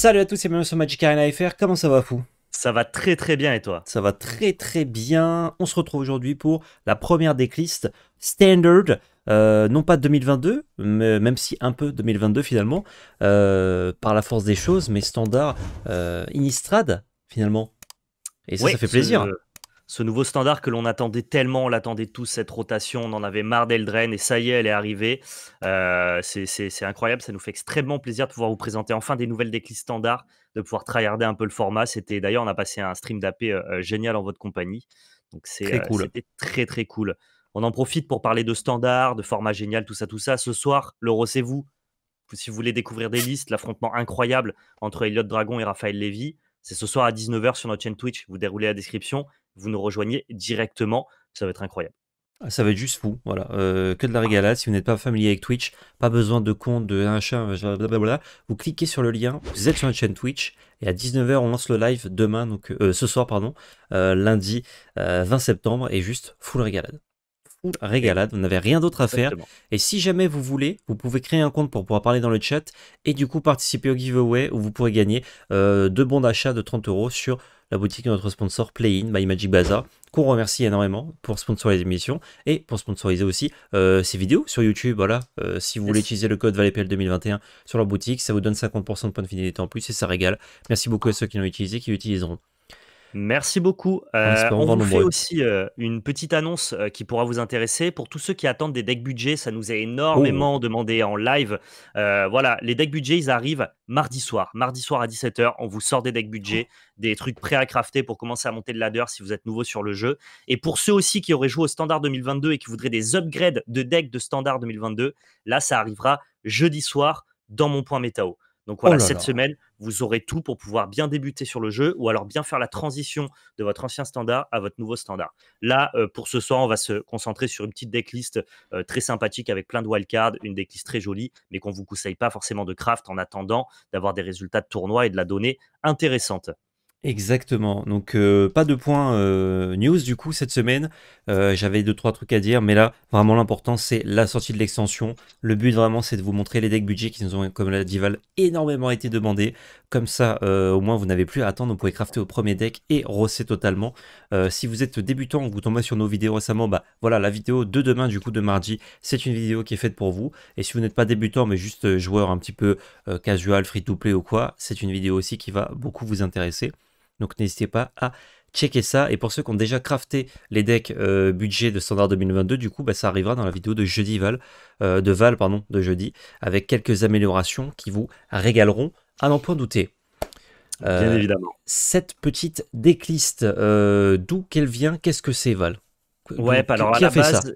Salut à tous et bienvenue sur Magic Arena FR, comment ça va fou Ça va très très bien et toi Ça va très très bien, on se retrouve aujourd'hui pour la première decklist standard, euh, non pas 2022, mais même si un peu 2022 finalement, euh, par la force des choses, mais standard euh, Innistrad finalement. Et ça, ça fait plaisir ce nouveau standard que l'on attendait tellement, on l'attendait tous, cette rotation, on en avait marre Drain et ça y est, elle est arrivée. Euh, c'est incroyable, ça nous fait extrêmement plaisir de pouvoir vous présenter enfin des nouvelles déclis standards, de pouvoir tryharder un peu le format. C'était D'ailleurs, on a passé un stream d'AP euh, euh, génial en votre compagnie. Donc c'est très, cool. très très cool. On en profite pour parler de standards, de format génial, tout ça, tout ça. Ce soir, l'euro c'est vous. Si vous voulez découvrir des listes, l'affrontement incroyable entre Elliot Dragon et Raphaël Lévy, c'est ce soir à 19h sur notre chaîne Twitch. Vous déroulez la description vous nous rejoignez directement. Ça va être incroyable. Ah, ça va être juste fou, voilà. Euh, que de la ah. régalade. Si vous n'êtes pas familier avec Twitch, pas besoin de compte, de un blablabla. Vous cliquez sur le lien, vous êtes sur la chaîne Twitch. Et à 19h, on lance le live demain, donc euh, ce soir, pardon, euh, lundi 20 septembre, et juste full régalade. Full régalade, vous n'avez rien d'autre à faire. Et si jamais vous voulez, vous pouvez créer un compte pour pouvoir parler dans le chat et du coup participer au giveaway où vous pourrez gagner deux bons d'achat de 30 euros sur la boutique de notre sponsor Play-In by Magic Bazaar, qu'on remercie énormément pour sponsoriser les émissions et pour sponsoriser aussi ces euh, vidéos sur YouTube. Voilà, euh, si vous voulez utiliser le code ValetPL2021 sur leur boutique, ça vous donne 50% de points de fidélité en plus et ça régale. Merci beaucoup à ah. ceux qui l'ont utilisé, qui l'utiliseront. Merci beaucoup. Euh, on vous fait aussi euh, une petite annonce euh, qui pourra vous intéresser. Pour tous ceux qui attendent des decks budget, ça nous est énormément oh. demandé en live. voilà, les decks budget, ils arrivent mardi soir. Mardi soir à 17h, on vous sort des decks budget, oh. des trucs prêts à crafter pour commencer à monter de ladder si vous êtes nouveau sur le jeu. Et pour ceux aussi qui auraient joué au Standard 2022 et qui voudraient des upgrades de decks de Standard 2022, là, ça arrivera jeudi soir dans mon point métao. Donc oh voilà, cette semaine, vous aurez tout pour pouvoir bien débuter sur le jeu ou alors bien faire la transition de votre ancien standard à votre nouveau standard. Là, euh, pour ce soir, on va se concentrer sur une petite decklist euh, très sympathique avec plein de wildcards, une decklist très jolie, mais qu'on ne vous conseille pas forcément de craft en attendant d'avoir des résultats de tournoi et de la donnée intéressante. Exactement. Donc euh, pas de point euh, news du coup cette semaine. Euh, j'avais deux trois trucs à dire, mais là vraiment l'important c'est la sortie de l'extension. Le but vraiment c'est de vous montrer les decks budget qui nous ont, comme l'a dival énormément été demandés. Comme ça au moins vous n'avez plus à attendre, vous pouvez crafter au premier deck et rosser totalement. si vous êtes débutant ou vous tombez sur nos vidéos récemment, bah voilà la vidéo de demain du coup de mardi, c'est une vidéo qui est faite pour vous. Et si vous n'êtes pas débutant mais juste joueur un petit peu casual, free to play ou quoi, c'est une vidéo aussi qui va beaucoup vous intéresser. Donc n'hésitez pas à checker ça. Et pour ceux qui ont déjà crafté les decks euh, budget de Standard 2022, du coup, bah, ça arrivera dans la vidéo de jeudi Val, euh, de Val, pardon, de jeudi, avec quelques améliorations qui vous régaleront à n'en point douter. Bien euh, évidemment. Cette petite décliste, d'où qu'elle vient Qu'est-ce que c'est Val Ouais, bah, alors à la base,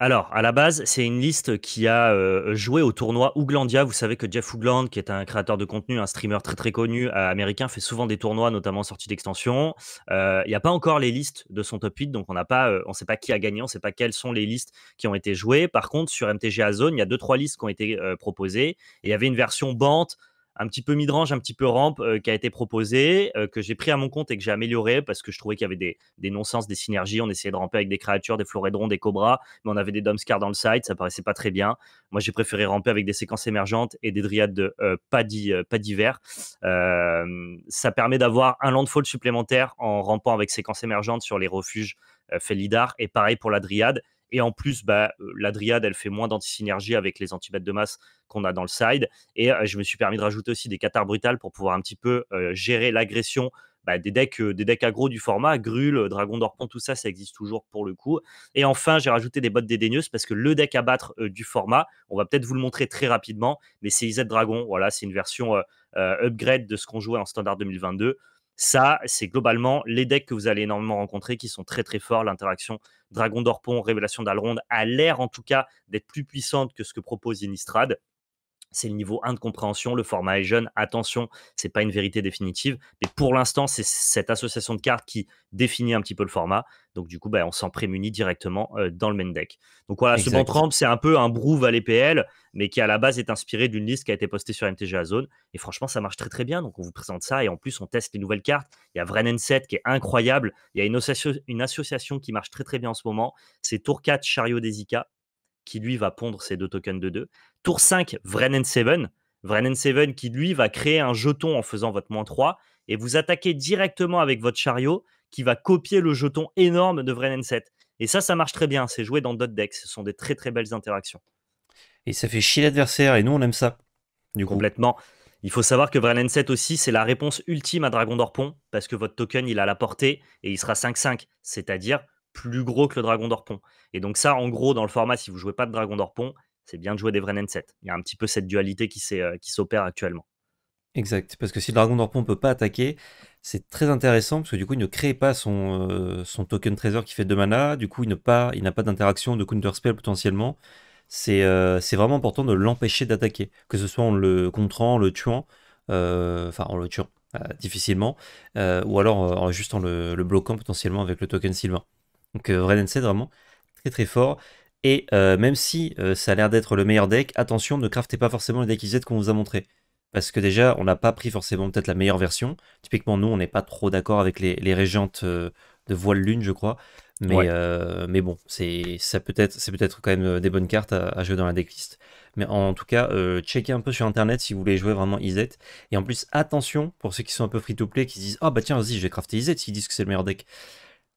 alors, à la base, c'est une liste qui a euh, joué au tournoi Ouglandia. Vous savez que Jeff Ougland, qui est un créateur de contenu, un streamer très très connu euh, américain, fait souvent des tournois, notamment en sortie d'extension. Euh, il n'y a pas encore les listes de son top 8, donc on n'a pas, on ne sait pas qui a gagné, on ne sait pas quelles sont les listes qui ont été jouées. Par contre, sur MTG Azone, il y a deux trois listes qui ont été proposées. Et il y avait une version bante un petit peu midrange, un petit peu rampe euh, qui a été proposé, euh, que j'ai pris à mon compte et que j'ai amélioré parce que je trouvais qu'il y avait des, non-sens, des synergies. On essayait de ramper avec des créatures, des florédrons, des cobras, mais on avait des domscars dans le site, ça paraissait pas très bien. Moi, j'ai préféré ramper avec des séquences émergentes et des dryades de euh, pas, d'hiver. ça permet d'avoir un landfall supplémentaire en rampant avec séquences émergentes sur les refuges Félidar et pareil pour la dryade et en plus, bah, la Dryade, elle fait moins d'anti-synergie avec les antibêtes de masse qu'on a dans le side. Et je me suis permis de rajouter aussi des cathares brutales pour pouvoir un petit peu gérer l'agression bah, des decks, des decks aggro du format, Grul, Dragon d'Orpon, tout ça, ça existe toujours pour le coup. Et enfin, j'ai rajouté des bottes dédaigneuses parce que le deck à battre du format, on va peut-être vous le montrer très rapidement, mais c'est IZ Dragon. Voilà, c'est une version upgrade de ce qu'on jouait en standard 2022. Ça, c'est globalement les decks que vous allez énormément rencontrer qui sont très très forts. L'interaction Dragon d'Orpon, Révélation d'Alronde a l'air en tout cas d'être plus puissante que ce que propose Innistrad c'est le niveau 1 de compréhension, le format est jeune, attention, ce n'est pas une vérité définitive, mais pour l'instant, c'est cette association de cartes qui définit un petit peu le format, donc du coup, bah, on s'en prémunit directement euh, dans le main deck. Donc voilà, ce bon c'est un peu un brouve à l'EPL, mais qui à la base est inspiré d'une liste qui a été postée sur MTG Zone, et franchement, ça marche très très bien, donc on vous présente ça, et en plus, on teste les nouvelles cartes, il y a n 7 qui est incroyable, il y a une, association qui marche très très bien en ce moment, c'est Tour 4 Chariot des qui lui va pondre ses deux tokens de 2. Tour 5, Vrenen 7. Vrenen 7 qui lui va créer un jeton en faisant votre moins 3 et vous attaquez directement avec votre chariot qui va copier le jeton énorme de Vrenen 7. Et ça, ça marche très bien. C'est joué dans d'autres decks. Ce sont des très très belles interactions. Et ça fait chier l'adversaire et nous on aime ça. Du Complètement. Il faut savoir que Vrenen 7 aussi, c'est la réponse ultime à Dragon d'Orpon parce que votre token il a la portée et il sera 5-5. C'est-à-dire plus gros que le dragon d'Orpon. Et donc ça, en gros, dans le format, si vous jouez pas de dragon d'Orpon, c'est bien de jouer des vrais 7 Il y a un petit peu cette dualité qui euh, s'opère actuellement. Exact, parce que si le dragon d'Orpon ne peut pas attaquer, c'est très intéressant, parce que du coup, il ne crée pas son, euh, token trésor qui fait 2 mana, du coup, il n'a pas, pas d'interaction de counterspell potentiellement. Euh, c'est vraiment important de l'empêcher d'attaquer, que ce soit en le contrant, en le tuant, enfin en le tuant difficilement, ou alors juste en le, le bloquant potentiellement avec le token sylvain. Donc vrai euh, Red vraiment très très fort. Et euh, même si euh, ça a l'air d'être le meilleur deck, attention, ne craftez pas forcément le deck IZ qu'on vous a montré. Parce que déjà, on n'a pas pris forcément peut-être la meilleure version. Typiquement, nous, on n'est pas trop d'accord avec les, régentes de Voile Lune, je crois. Mais, mais bon, c'est peut-être peut, quand même des bonnes cartes à, jouer dans la decklist. Mais en tout cas, checkez un peu sur internet si vous voulez jouer vraiment IZ. Et en plus, attention pour ceux qui sont un peu free to play, qui se disent Ah oh, bah tiens, vas-y, je vais crafter IZ, s'ils disent que c'est le meilleur deck.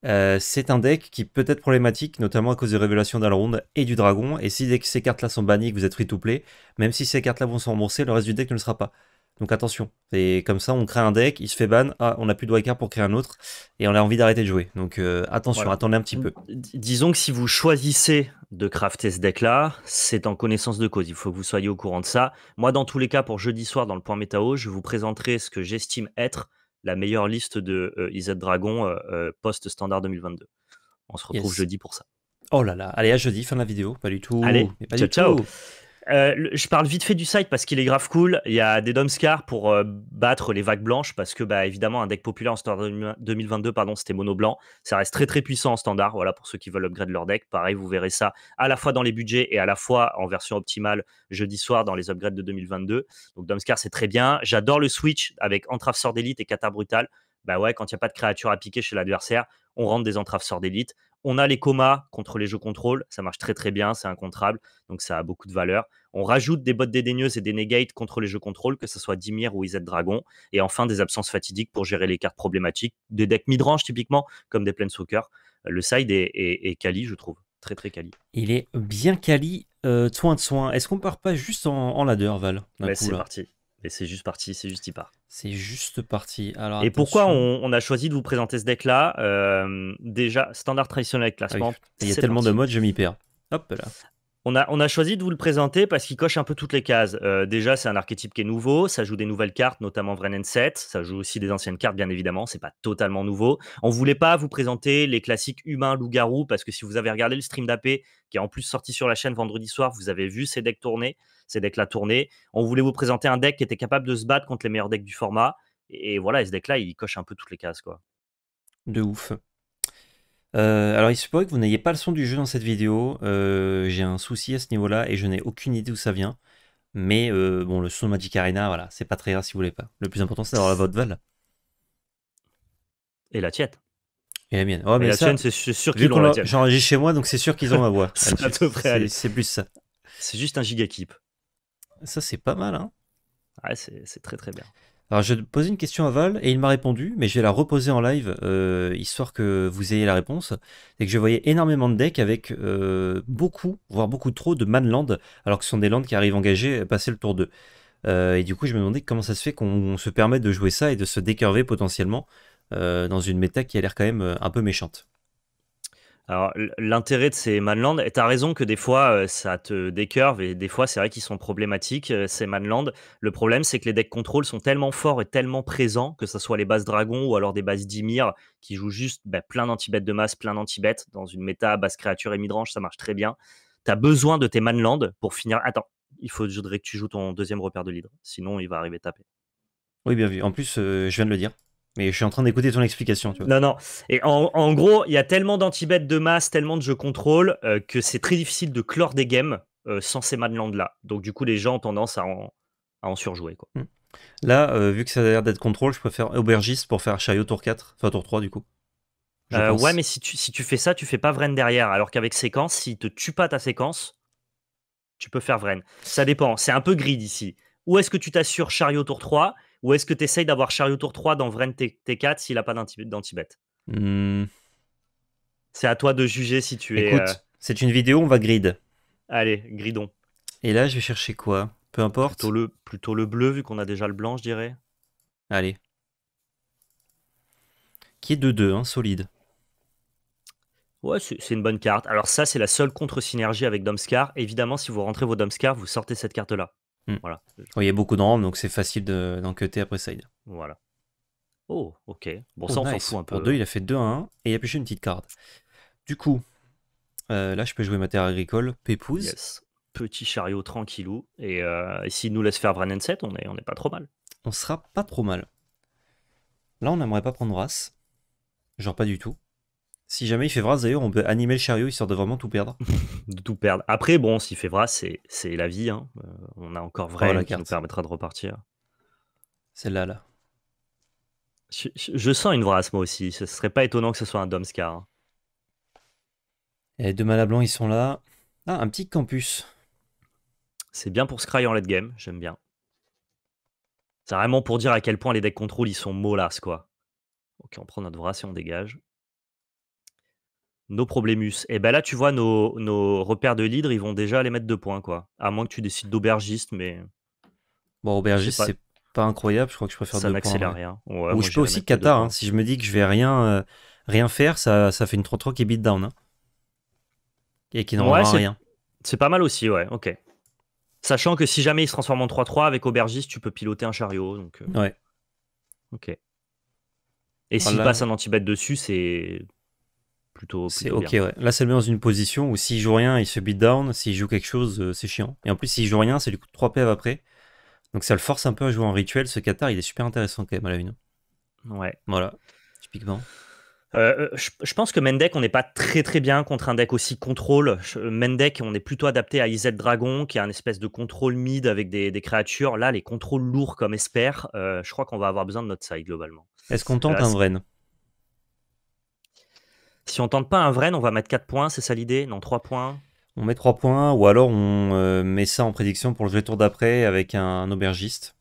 Euh, c'est un deck qui peut être problématique, notamment à cause des révélations d'Alrond et du dragon. Et si ces cartes-là sont bannies, que vous êtes free to play, même si ces cartes-là vont se rembourser, le reste du deck ne le sera pas. Donc attention. Et comme ça, on crée un deck, il se fait ban, ah, on n'a plus de wildcard pour créer un autre, et on a envie d'arrêter de jouer. Donc euh, attention, attendez un petit peu. disons que si vous choisissez de crafter ce deck-là, c'est en connaissance de cause. Il faut que vous soyez au courant de ça. Moi, dans tous les cas, pour jeudi soir, dans le point métao, je vous présenterai ce que j'estime être la meilleure liste de euh, Dragon euh, euh, post-standard 2022. On se retrouve jeudi pour ça. Oh là là, allez à jeudi, fin de la vidéo, pas du tout. Allez, pas ciao, du ciao. Euh, je parle vite fait du site parce qu'il est grave cool. Il y a des Domscar pour euh, battre les vagues blanches parce que, bah, évidemment, un deck populaire en standard 2022, pardon, c'était mono blanc. Ça reste très très puissant en standard. Voilà pour ceux qui veulent upgrade leur deck. Pareil, vous verrez ça à la fois dans les budgets et à la fois en version optimale jeudi soir dans les upgrades de 2022. Donc, Domscar, c'est très bien. J'adore le switch avec Entrave Sort d'élite et cata Brutal. Bah ouais, quand il n'y a pas de créature à piquer chez l'adversaire, on rentre des entraves sort d'élite, on a les comas contre les jeux contrôle, ça marche très très bien, c'est incontrable, donc ça a beaucoup de valeur. On rajoute des bottes dédaigneuses et des negates contre les jeux contrôle, que ce soit Dimir ou Iset Dragon, et enfin des absences fatidiques pour gérer les cartes problématiques, des decks midrange typiquement, comme des Planeswalker. Le side est, cali, quali, je trouve, très très quali. Il est bien quali, euh, soin de soin. Est-ce qu'on part pas juste en, en ladder, Val bah, C'est parti. Et c'est juste parti, c'est juste part. C'est juste parti. Alors, et pourquoi on, a choisi de vous présenter ce deck-là euh, Déjà, standard traditionnel classement. Ah Il y a tellement de modes, je m'y perds. Hop là. On a, on a, choisi de vous le présenter parce qu'il coche un peu toutes les cases. Euh, déjà, c'est un archétype qui est nouveau, ça joue des nouvelles cartes, notamment Vrenen 7, ça joue aussi des anciennes cartes, bien évidemment, c'est pas totalement nouveau. On voulait pas vous présenter les classiques humains, loup garous. parce que si vous avez regardé le stream d'AP, qui est en plus sorti sur la chaîne vendredi soir, vous avez vu ces decks tourner ces decks-là tournaient. On voulait vous présenter un deck qui était capable de se battre contre les meilleurs decks du format. Et, voilà, et ce deck-là, il coche un peu toutes les cases. quoi. De ouf. Euh, alors, il se pourrait que vous n'ayez pas le son du jeu dans cette vidéo. Euh, j'ai un souci à ce niveau-là et je n'ai aucune idée où ça vient. Mais euh, bon, le son Magic Arena, voilà, c'est pas très grave si vous voulez pas. Le plus important, c'est d'avoir votre val. Et la tienne. Et la mienne. Oh, mais, la c'est sûr qu'ils ont voix. J'enregistre chez moi, donc c'est sûr qu'ils ont ma voix. c'est plus ça. C'est juste un giga keep. Ça, c'est pas mal, hein Ouais, c'est très très bien. Alors, je posais une question à Val et il m'a répondu, mais je vais la reposer en live, euh, histoire que vous ayez la réponse. C'est que je voyais énormément de decks avec euh, beaucoup, voire beaucoup trop de manland, alors que ce sont des lands qui arrivent engagés, euh, passer le tour 2. et du coup, je me demandais comment ça se fait qu'on se permette de jouer ça et de se décurver potentiellement dans une méta qui a l'air quand même un peu méchante. Alors, l'intérêt de ces Manland, et as raison que des fois, euh, ça te décurve, et des fois, c'est vrai qu'ils sont problématiques, euh, ces Manland. Le problème, c'est que les decks contrôle sont tellement forts et tellement présents, que ce soit les bases dragons ou alors des bases Dimir, qui jouent juste bah, plein danti de masse, plein danti dans une méta basse créature et midrange, ça marche très bien. Tu as besoin de tes Manland pour finir. Attends, il faudrait que tu joues ton deuxième repère de l'hydre, sinon il va arriver taper. Oui, bien vu. En plus, euh, je viens de le dire. Mais je suis en train d'écouter ton explication. Tu vois. Non, non. Et en, gros, il y a tellement d'anti-bêtes de masse, tellement de jeux contrôle, euh, que c'est très difficile de clore des games euh, sans ces manlands-là. Donc, du coup, les gens ont tendance à en, surjouer. Quoi. Hmm. Là, euh, vu que ça a l'air d'être contrôle, je préfère aubergiste pour faire chariot tour 4, enfin tour 3 du coup. ouais, mais si tu, si tu fais ça, tu fais pas Vren derrière. Alors qu'avec séquence, si te tue pas ta séquence, tu peux faire Vren. Ça dépend. C'est un peu grid ici. Où est-ce que tu t'assures chariot tour 3 ou est-ce que tu essayes d'avoir Chariot Tour 3 dans Vren T4 s'il n'a pas d'antibet mmh. C'est à toi de juger si tu es. Euh, c'est une vidéo, on va grid. Allez, gridons. Et là, je vais chercher quoi Peu importe. Plutôt le, plutôt le bleu, vu qu'on a déjà le blanc, je dirais. Allez. Qui est 2-2, hein, solide. Ouais, c'est une bonne carte. Alors ça, c'est la seule contre-synergie avec Domskar. Évidemment, si vous rentrez vos Domskar, vous sortez cette carte-là. Hmm. il y a beaucoup de donc c'est facile d'enquêter après ça Voilà. Oh, ok. Bon, oh, ça, on s'en fout un peu. Pour 2, il a fait 2 à 1 et il a pêché une petite carte. Du coup, euh, là, je peux jouer ma terre agricole, Pépouze. Petit chariot tranquillou. Euh, et, s'il nous laisse faire Brannen 7, on est, on est pas trop mal. On sera pas trop mal. Là, on n'aimerait pas prendre race. Genre, pas du tout. Si jamais il fait Vras, d'ailleurs, on peut animer le chariot histoire de vraiment tout perdre. de tout perdre. Après, bon, s'il fait Vras, c'est, la vie. Hein. Euh, on a encore vrai qui nous permettra de repartir. Celle-là, là. Je, sens une Vras, moi aussi. Ce serait pas étonnant que ce soit un Domscar. Hein. Et de deux blanc ils sont là. Ah, un petit campus. C'est bien pour Scry en late game, j'aime bien. C'est vraiment pour dire à quel point les decks contrôle ils sont molasses, quoi. Ok, on prend notre Vras et on dégage nos problémus. Et eh ben là, tu vois, nos, repères de l'hydre, ils vont déjà les mettre de points, quoi. À moins que tu décides d'aubergiste, mais. Bon, aubergiste, c'est pas incroyable, je crois que je préfère ça Ça n'accélère rien. Ou je peux aussi Qatar. Hein. si je me dis que je vais rien, euh, rien faire, ça, fait une 3-3 qui beat down. Hein. Et qui n'en ouais, rien. C'est pas mal aussi, ouais, ok. Sachant que si jamais il se transforme en 3-3, avec aubergiste, tu peux piloter un chariot. Donc, euh, Ouais. Ok. Et s'il passe un anti dessus, c'est c'est ok, Là, c'est le met dans une position où s'il joue rien, il se beat down. S'il joue quelque chose, euh, c'est chiant. Et en plus, s'il joue rien, c'est du coup 3 PV après. Donc ça le force un peu à jouer en rituel. Ce Qatar, il est super intéressant quand même à la une. Ouais. Voilà, typiquement. Euh, euh, je, pense que Mendek, on n'est pas très très bien contre un deck aussi contrôle. Mendek, on est plutôt adapté à Iset Dragon, qui a un espèce de contrôle mid avec des, créatures. Là, les contrôles lourds comme Esper, je crois qu'on va avoir besoin de notre side globalement. Est-ce qu'on tente un Vren si on tente pas un vrai, on va mettre 4 points, c'est ça l'idée Non, 3 points On met 3 points, ou alors on euh, met ça en prédiction pour le jeu tour d'après avec un, aubergiste.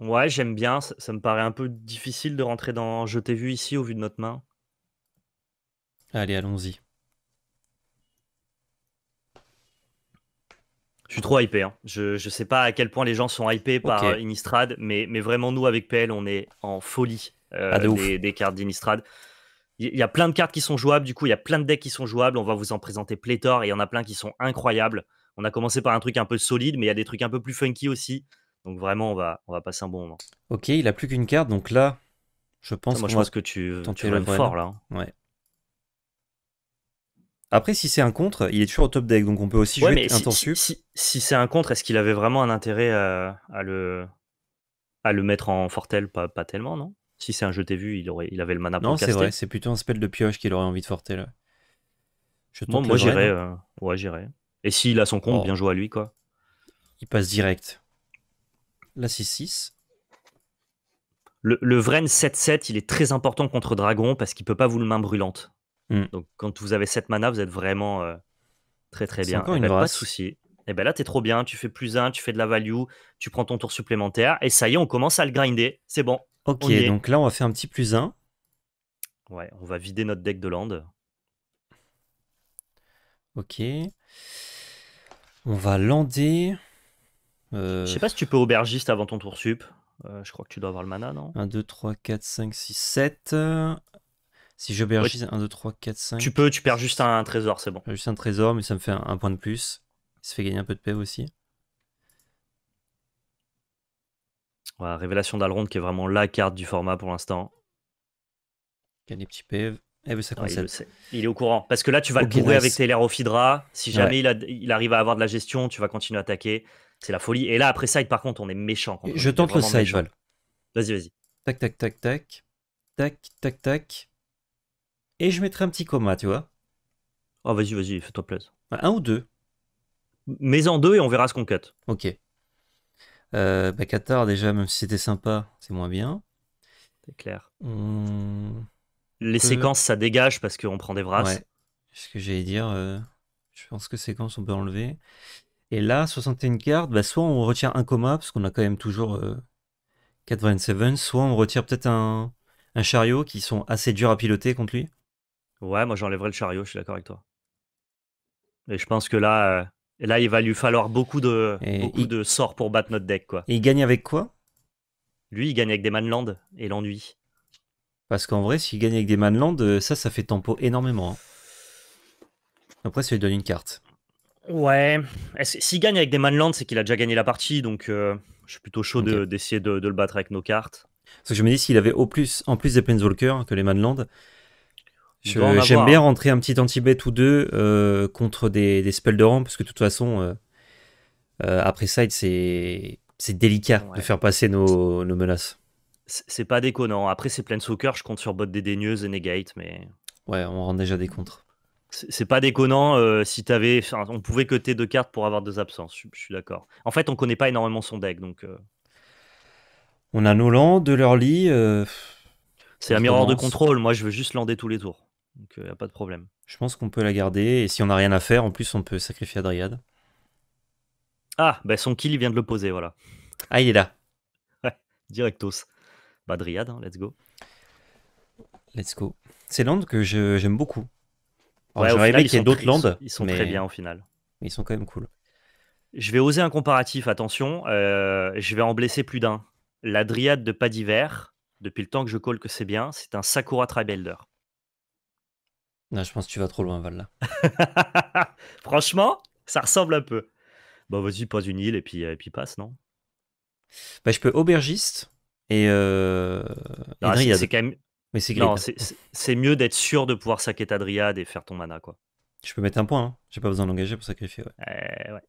Ouais, j'aime bien, ça, me paraît un peu difficile de rentrer dans Je t'ai vu ici au vu de notre main. Allez, allons-y. Je suis trop hypé. Hein. Je, sais pas à quel point les gens sont hypés par Inistrad, mais, vraiment, nous, avec PL, on est en folie euh, ah, des, cartes d'Inistrad il y a plein de cartes qui sont jouables, du coup, il y a plein de decks qui sont jouables. On va vous en présenter pléthore et il y en a plein qui sont incroyables. On a commencé par un truc un peu solide, mais il y a des trucs un peu plus funky aussi. Donc vraiment, on va, on va passer un bon moment. Ok, il a plus qu'une carte, donc là, je pense. que tu, tu fort là. Hein. Après, si c'est un contre, il est toujours au top deck, donc on peut aussi jouer un si, si, c'est un contre, est-ce qu'il avait vraiment un intérêt à, le, à le mettre en fortel pas tellement, non si c'est un jeu t'es vu, il, aurait, il avait le mana pour Non, c'est vrai, c'est plutôt un spell de pioche qu'il aurait envie de forter là. Je bon, moi j'irai. Hein. Euh, ouais, j'irai. Et s'il a son compte, oh. bien joué à lui quoi. Il passe direct. la 6-6. Le, le Vren 7-7, il est très important contre Dragon parce qu'il peut pas vous le main brûlante. Hmm. Donc quand vous avez 7 mana, vous êtes vraiment euh, très très bien. Encore eh une ben, pas de souci. Et eh ben là, t'es trop bien, tu fais plus 1, tu fais de la value, tu prends ton tour supplémentaire, et ça y est, on commence à le grinder. C'est bon, Ok, donc là, on va faire un petit plus 1. Ouais, on va vider notre deck de land. Ok. On va lander. Euh, je sais pas si tu peux aubergiste avant ton tour sup. Euh, je crois que tu dois avoir le mana, non 1, 2, 3, 4, 5, 6, 7. Si j'aubergiste, 1, 2, 3, 4, 5. Tu peux, tu perds juste un, trésor, c'est bon. Juste un trésor, mais ça me fait un, point de plus. Il se fait gagner un peu de paix e aussi. Révélation d'Alrond qui est vraiment la carte du format pour l'instant. E eh, ah, il il, est au courant. Parce que là, tu vas le bourrer avec tes fidra Si jamais il, arrive à avoir de la gestion, tu vas continuer à attaquer. C'est la folie. Et là, après side, par contre, on est méchant. Je tente le side, Val. Vas-y, vas-y. Tac, tac, tac, tac. Tac, tac, tac. Et je mettrai un petit coma, tu vois. Oh, vas-y, vas-y, fais-toi plaisir. Un ou deux. Mais en deux et on verra ce qu'on cut. Ok. Euh, bah, Qatar, déjà, même si c'était sympa, c'est moins bien. C'est clair. Les séquences, ça dégage parce qu'on prend des brasses. C'est Ce que j'allais dire, euh, je pense que séquences, on peut enlever. Et là, 61 cartes, bah, soit on retire un coma, parce qu'on a quand même toujours euh, soit on retire peut-être un, un chariot qui sont assez durs à piloter contre lui. Ouais, moi j'enlèverais le chariot, je suis d'accord avec toi. Et je pense que là, euh, et là, il va lui falloir beaucoup de, sorts pour battre notre deck. Quoi. Et il gagne avec quoi Lui, il gagne avec des manlands et l'ennui. Parce qu'en vrai, s'il gagne avec des manlands, euh, ça, ça fait tempo énormément. Hein. Après, ça lui donne une carte. Ouais. S'il gagne avec des manlands, c'est qu'il a déjà gagné la partie. Donc, euh, je suis plutôt chaud d'essayer de, le battre avec nos cartes. Parce que je me dis, s'il avait au plus, en plus des Planeswalkers que les Manland, J'aime bien rentrer un petit anti-bet ou deux euh, contre des, des, spells de rang, parce que de toute façon, euh, euh, après side, c'est délicat de faire passer nos, nos menaces. C'est pas déconnant. Après, c'est plein de soccer, je compte sur bot dédaigneuse et negate, mais. Ouais, on rentre déjà des contres. C'est pas déconnant si t'avais. on pouvait coter deux cartes pour avoir deux absences, je, suis d'accord. En fait, on connaît pas énormément son deck, donc. On a Nolan, de leur lit. C'est un miroir de contrôle. Moi, je veux juste lander tous les tours. Donc il euh, n'y a pas de problème. Je pense qu'on peut la garder. Et si on n'a rien à faire, en plus, on peut sacrifier Adriade Ah, ben, son kill, il vient de le poser, voilà. Ah, il est là. Ouais, directos. Bah, Dryad, hein, let's go. Let's go. C'est land que j'aime beaucoup. j'aurais y d'autres landes. Ils sont très bien au final. Ils sont quand même cool. Je vais oser un comparatif, attention. Euh, je vais en blesser plus d'un. La de Pas depuis le temps que je colle que c'est bien, c'est un Sakura Tribalder. Non, je pense que tu vas trop loin, Val. Là. Franchement, ça ressemble un peu. Bon, vas-y, pose une île et puis, euh, puis passe, non bah, Je peux aubergiste et. Euh... Ah, c'est quand même. c'est Non, c'est mieux d'être sûr de pouvoir saquer ta dryade et faire ton mana, quoi. Je peux mettre un point, hein. j'ai pas besoin d'engager pour sacrifier. Eh, ouais.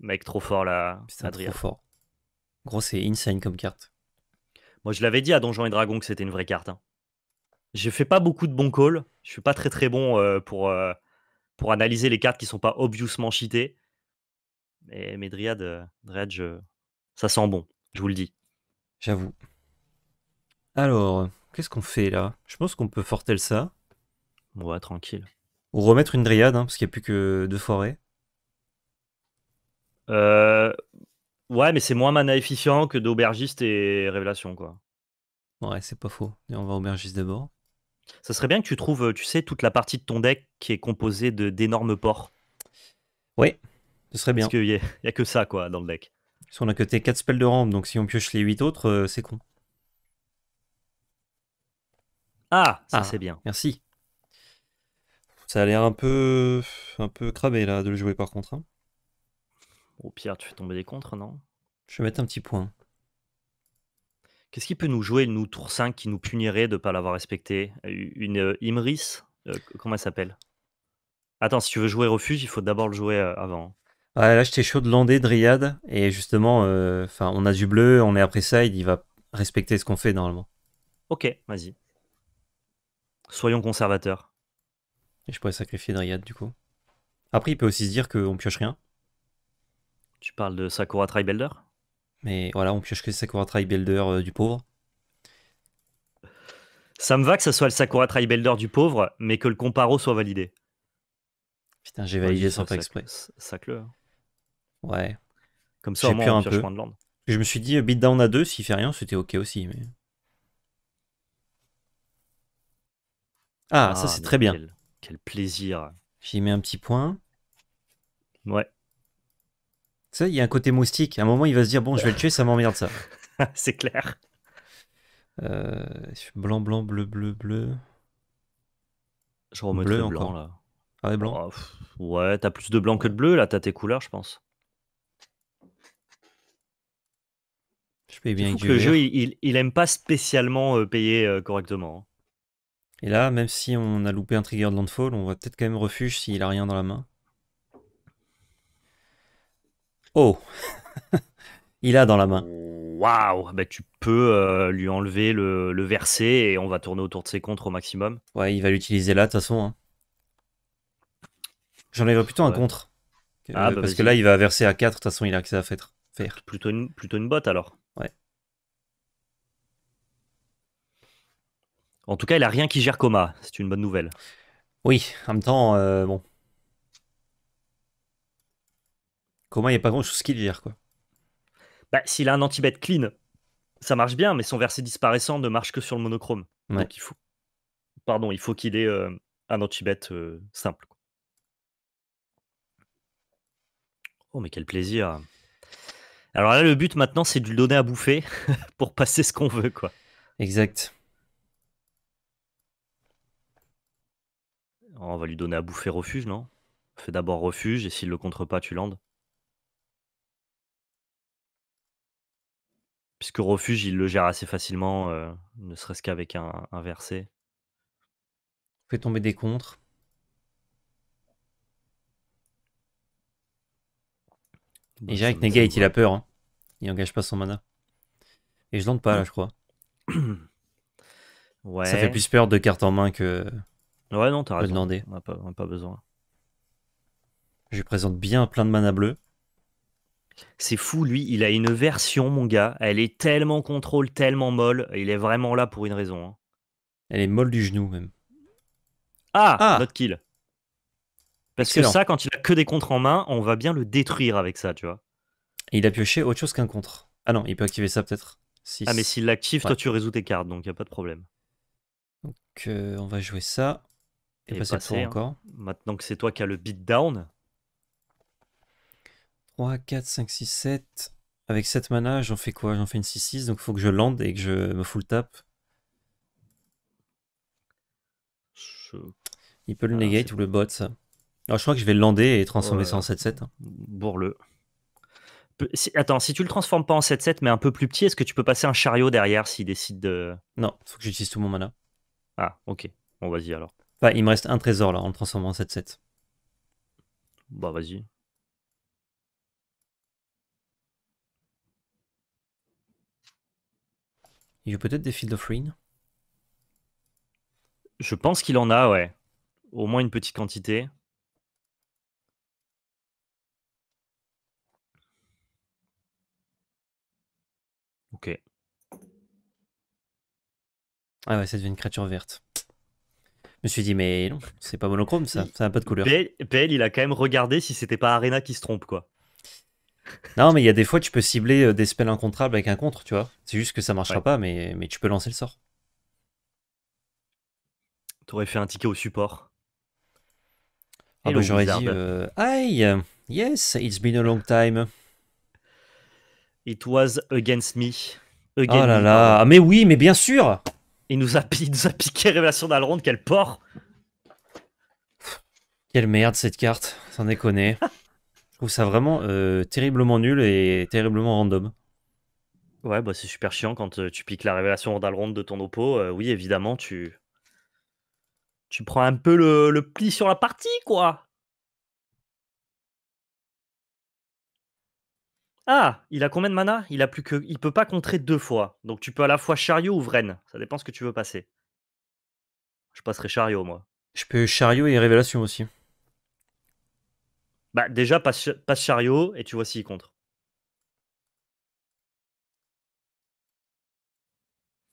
Mec, trop fort là. C'est trop fort. Gros, c'est insane comme carte. Moi, je l'avais dit à Donjons et Dragons que c'était une vraie carte. Hein. Je fais pas beaucoup de bons calls. Je suis pas très très bon euh, pour, euh, pour analyser les cartes qui sont pas obviously cheatées. Mais, mais Dryad, euh, ça sent bon, je vous le dis. J'avoue. Alors, qu'est-ce qu'on fait là Je pense qu'on peut fortel ça. Ouais, tranquille. Ou remettre une Dryade, hein, parce qu'il n'y a plus que deux forêts. ouais, mais c'est moins mana efficient que d'aubergiste et révélation, quoi. Ouais, c'est pas faux. on va aubergiste d'abord. Ça serait bien que tu trouves, euh, tu sais, toute la partie de ton deck qui est composée d'énormes ports. Oui, ce serait bien. Parce qu'il n'y a, que ça, quoi, dans le deck. Parce qu'on a que tes 4 spells de rampe, donc si on pioche les 8 autres, euh, c'est con. Ah, ça ah, c'est bien. Merci. Ça a l'air un peu, un peu crabé, là, de le jouer, par contre. Hein. Au pire, tu fais tomber des contres, non Je vais mettre un petit point. Qu'est-ce qui peut nous jouer, nous, tour 5, qui nous punirait de ne pas l'avoir respecté Une euh, Imris euh, Comment elle s'appelle Attends, si tu veux jouer refuge, il faut d'abord le jouer euh, avant. Ah, là, j'étais chaud de lander Dryad. Et justement, enfin, on a du bleu, on est après ça, il va respecter ce qu'on fait normalement. Ok, vas-y. Soyons conservateurs. Et je pourrais sacrifier Dryad du coup. Après, il peut aussi se dire qu'on pioche rien. Tu parles de Sakura Tribelder mais voilà, on pioche que Sakura Try Builder euh, du pauvre. Ça me va que ce soit le Sakura Try Builder du pauvre, mais que le comparo soit validé. Putain, j'ai validé sans pas exprès. Sacle. Hein. Ouais. Comme ça, au moins, un Je me suis dit, euh, beatdown à 2, s'il fait rien, c'était ok aussi. Mais... Ah, ça ah, c'est très bien. Quel, quel plaisir. J'y mets un petit point. Ouais il y a un côté moustique. À un moment, il va se dire Bon, je vais le tuer, ça m'emmerde ça. c'est clair. Euh, blanc, blanc, bleu, bleu, bleu. Je remets bleu blanc encore. là. Ah ouais, blanc oh, Ouais, t'as plus de blanc que de bleu là, t'as tes couleurs, je pense. Je paye bien Le jeu, il, aime pas spécialement euh, payer euh, correctement. Hein. Et là, même si on a loupé un trigger de Landfall, on va peut-être quand même refuge s'il a rien dans la main. Oh Il a dans la main. Waouh ah, bah, Tu peux euh, lui enlever le, le, verset et on va tourner autour de ses contres au maximum. Ouais, il va l'utiliser là, de toute façon. Hein. plutôt un contre. Ah, bah, parce que là, il va verser à 4, de toute façon, il a accès à faire. Plutôt une, plutôt une botte alors. Ouais. En tout cas, il a rien qui gère coma. C'est une bonne nouvelle. Oui, en même temps, euh, bon, Comment il n'y a pas grand chose qui dire quoi bah, S'il a un anti-bet clean, ça marche bien, mais son verset disparaissant ne marche que sur le monochrome. Donc il faut. Pardon, il faut qu'il ait euh, un anti-bet euh, simple. Oh, mais quel plaisir! Alors là, le but maintenant, c'est de lui donner à bouffer pour passer ce qu'on veut, quoi. Exact. On va lui donner à bouffer refuge, non Fais d'abord refuge et s'il le contre pas, tu landes. puisque Refuge, il le gère assez facilement, euh, ne serait-ce qu'avec un, versé. fait tomber des contres. Déjà avec Negate, il a peur. Hein. Il n'engage pas son mana. Et je l'entends pas, là, mm. je crois. ouais. Ça fait plus peur de cartes en main que. Ouais, non, On n'a pas, pas, besoin. Je lui présente bien plein de mana bleu. C'est fou, lui, il a une version, mon gars. Elle est tellement contrôle, tellement molle. Il est vraiment là pour une raison. Hein. Elle est molle du genou, même. Ah, ah. notre kill. Parce que ça, quand il a que des contres en main, on va bien le détruire avec ça, tu vois. il a pioché autre chose qu'un contre. Ah non, il peut activer ça peut-être. Ah, mais s'il l'active, toi tu résous tes cartes, donc il a pas de problème. Donc, euh, on va jouer ça. Et, passer le hein. encore. Maintenant que c'est toi qui as le beat down. 3, 4, 5, 6, 7. Avec 7 mana, j'en fais quoi J'en fais une 6-6, donc il faut que je lande et que je me full tap Je... Il peut le ah, negate ou le bot, ça. Alors, je crois que je vais le lander et transformer ça en 7-7. Bourre-le. Attends, si tu le transformes pas en 7-7, mais un peu plus petit, est-ce que tu peux passer un chariot derrière s'il décide de. Non, il faut que j'utilise tout mon mana. Ah, ok. Bon, vas-y alors. il me reste un trésor là en le transformant en 7-7. Bah, vas-y. Il a peut-être des Field of Rain Je pense qu'il en a, ouais. Au moins une petite quantité. Ok. Ah ouais, ça devient une créature verte. Je me suis dit, mais non, c'est pas monochrome ça, ça n'a pas de couleur. PL, il a quand même regardé si c'était pas Arena qui se trompe, quoi. Non, mais il y a des fois, tu peux cibler euh, des spells incontrables avec un contre, tu vois. C'est juste que ça marchera pas, mais, mais tu peux lancer le sort. T'aurais fait un ticket au support. Ah bah, j'aurais dit euh, yes, it's been a long time. It was against me. oh là là, ah, mais oui, mais bien sûr Il nous a, il nous a piqué Révélation d'Alrond, quel porc Quelle merde cette carte, sans déconner. Je trouve ça vraiment euh, terriblement nul et terriblement random. Ouais, bah c'est super chiant quand euh, tu piques la révélation Ronde de ton oppo. Euh, oui, évidemment, tu. Tu prends un peu le, pli sur la partie, quoi. Ah, il a combien de mana Il a plus que. Il peut pas contrer deux fois. Donc tu peux à la fois chariot ou Vren. Ça dépend ce que tu veux passer. Je passerai chariot, moi. Je peux chariot et révélation aussi. Bah, déjà, passe, chariot et tu vois s'il contre.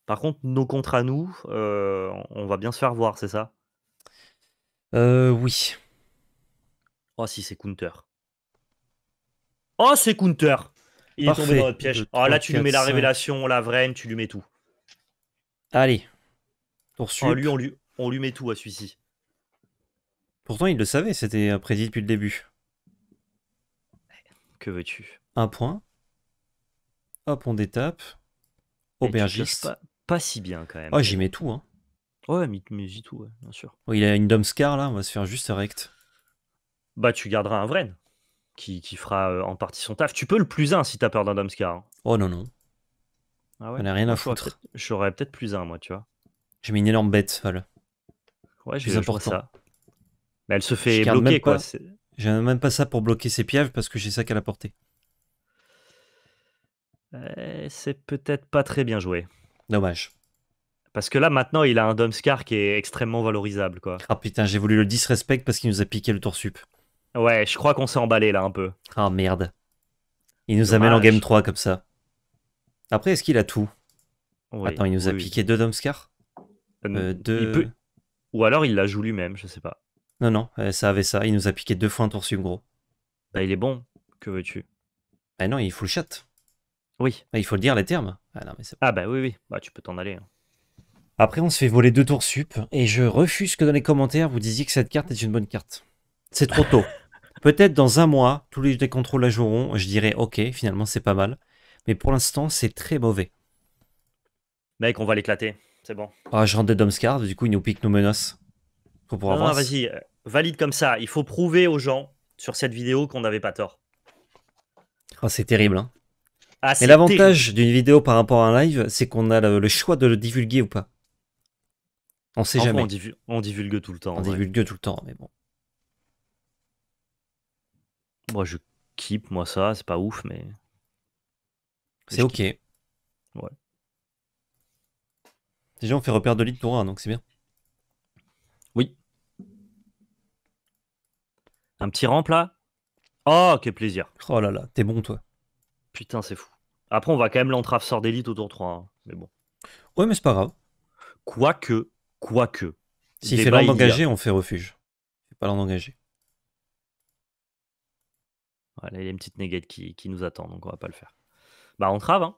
Par contre, nos contre à nous, euh, on va bien se faire voir, c'est ça euh, Oui. Oh, si, c'est counter. Oh, c'est counter Il est tombé dans notre piège. Oh, là, tu lui mets la révélation, la vraine, tu lui mets tout. Allez. Oh, lui, on lui, on lui met tout à celui-ci. Pourtant, il le savait, c'était prédit depuis le début veux-tu Un point. Hop, on détape. Aubergiste. Pas, si bien quand même. Oh, j'y mets tout, hein. Ouais, mais, j'y tout, bien sûr. il a une Domscar, là, on va se faire juste rect. Bah, tu garderas un Vren qui, fera euh, en partie son taf. Tu peux le plus un si t'as peur d'un Domscar. Hein. Oh non, non. Ah on a rien à foutre. J'aurais peut-être plus un moi, tu vois. J'ai mis une énorme bête, Val. Ouais, je vais ça. Mais elle se fait bloquer, quoi. J'ai même pas ça pour bloquer ses pièges parce que j'ai ça qu'à la portée. Euh, c'est peut-être pas très bien joué. Dommage. Parce que là, maintenant, il a un Domskar qui est extrêmement valorisable. quoi. Ah putain, j'ai voulu le disrespect parce qu'il nous a piqué le tour sup. Ouais, je crois qu'on s'est emballé là un peu. Ah merde. Il nous amène en game 3 comme ça. Après, est-ce qu'il a tout Attends, il nous a piqué deux Domscar euh, euh, deux... Ou alors il la joue lui-même, je sais pas. Non, non, euh, ça avait ça. Il nous a piqué deux fois un tour sup gros. Bah, il est bon. Que veux-tu Bah non, il faut le chat. Oui. Bah, il faut le dire, les termes. Ah, mais ah bah oui, oui. Bah, tu peux t'en aller. Hein. Après, on se fait voler deux tours sup. Et je refuse que dans les commentaires, vous disiez que cette carte est une bonne carte. C'est trop tôt. Peut-être dans un mois, tous les contrôles la joueront. Je dirais, ok, finalement, c'est pas mal. Mais pour l'instant, c'est très mauvais. Mec, on va l'éclater. C'est bon. Ah, je rentre des Du coup, il nous pique nos menaces pour avoir... vas-y, euh, valide comme ça. Il faut prouver aux gens sur cette vidéo qu'on n'avait pas tort. Oh, c'est terrible. Hein. Ah, Et l'avantage d'une vidéo par rapport à un live, c'est qu'on a le, choix de le divulguer ou pas. On sait jamais. On, divulgue tout le temps. On divulgue tout le temps, mais bon. Moi, je keep, moi, ça. C'est pas ouf, mais. C'est ok. Ouais. Déjà, on fait repère de lit pour un, donc c'est bien. Un petit ramp là Oh, quel plaisir. Oh là là, t'es bon toi. Putain, c'est fou. Après, on va quand même l'entrave sort d'élite autour tour 3. Hein. Mais bon. Ouais, mais c'est pas grave. Quoique, quoique. S'il fait l'en engagé, on fait refuge. C'est pas l'en engagé. Voilà, il y a une petite négate qui, nous attend, donc on va pas le faire. Bah, entrave, hein.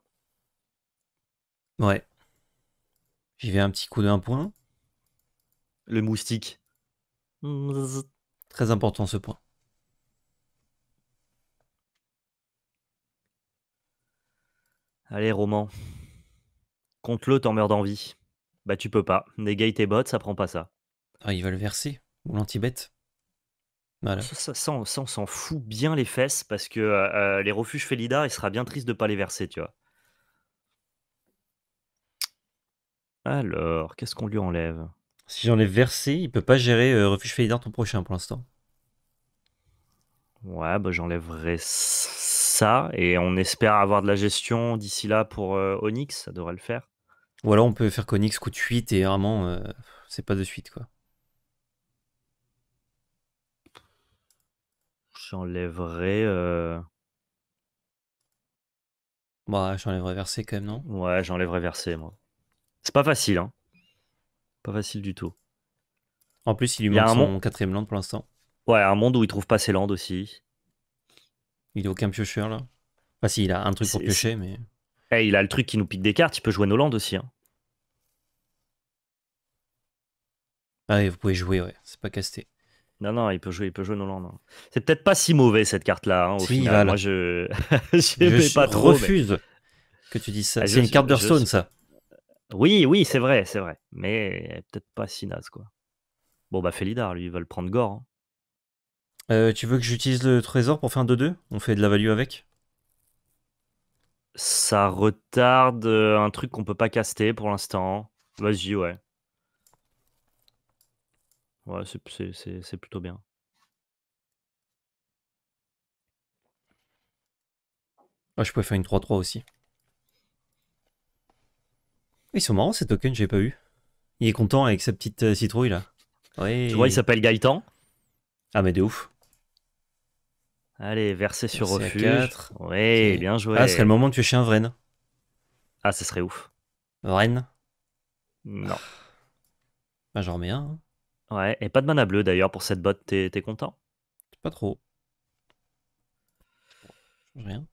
Ouais. J'y vais un petit coup d'un point. Le moustique. Très important ce point. Allez, Roman. Compte-le, t'en meurs d'envie. Bah, tu peux pas. Négaye tes bottes, ça prend pas ça. Ah, va le verser. Ou lanti Voilà. Ça, on, s'en fout bien les fesses parce que euh, euh, les refuges Félida, il sera bien triste de pas les verser, tu vois. Alors, qu'est-ce qu'on lui enlève si j'enlève versé, il peut pas gérer euh, refuge Félidar ton prochain pour l'instant. Ouais, bah j'enlèverai ça et on espère avoir de la gestion d'ici là pour euh, Onyx, ça devrait le faire. Ou alors on peut faire qu'Onyx coûte 8 et vraiment euh, c'est pas de suite quoi. J'enlèverai. Bah, j'enlèverais versé quand même, non Ouais, j'enlèverai versé moi. C'est pas facile, hein. Pas facile du tout. En plus, il lui manque son quatrième land pour l'instant. Ouais, un monde où il trouve pas ses landes aussi. Il a aucun piocheur là. Enfin, si, il a un truc pour piocher, mais. Eh, il a le truc qui nous pique des cartes, il peut jouer nos landes aussi. Hein. Ah oui, vous pouvez jouer, ouais, c'est pas casté. Non, non, il peut jouer, il peut jouer Nolan. Hein. C'est peut-être pas si mauvais cette carte-là. Hein, au oui, moi je, je, pas trop. Refuse que tu dises ça. Ah, c'est une carte d'Hearthstone, ça. Oui, oui, c'est vrai, c'est vrai. Mais peut-être pas si naze, quoi. Bon, bah, Felidar, lui, il va le prendre gore. Hein. Euh, tu veux que j'utilise le trésor pour faire un 2-2 On fait de la value avec Ça retarde euh, un truc qu'on peut pas caster pour l'instant. Vas-y, ouais. Ouais, c'est- plutôt bien. Ah, je pourrais faire une 3-3 aussi. Ils sont marrants ces tokens, j'ai pas eu. Il est content avec sa petite euh, citrouille là. Tu vois, il s'appelle Gaëtan. Ah, mais de ouf. Allez, verser sur refuge. 4. Oui, bien joué. Ah, c'est le moment de tuer un Vren. Ah, ce serait ouf. Vren Non. Bah, j'en remets un. Hein. Ouais, et pas de mana bleu d'ailleurs pour cette botte, t'es content Pas trop. Rien.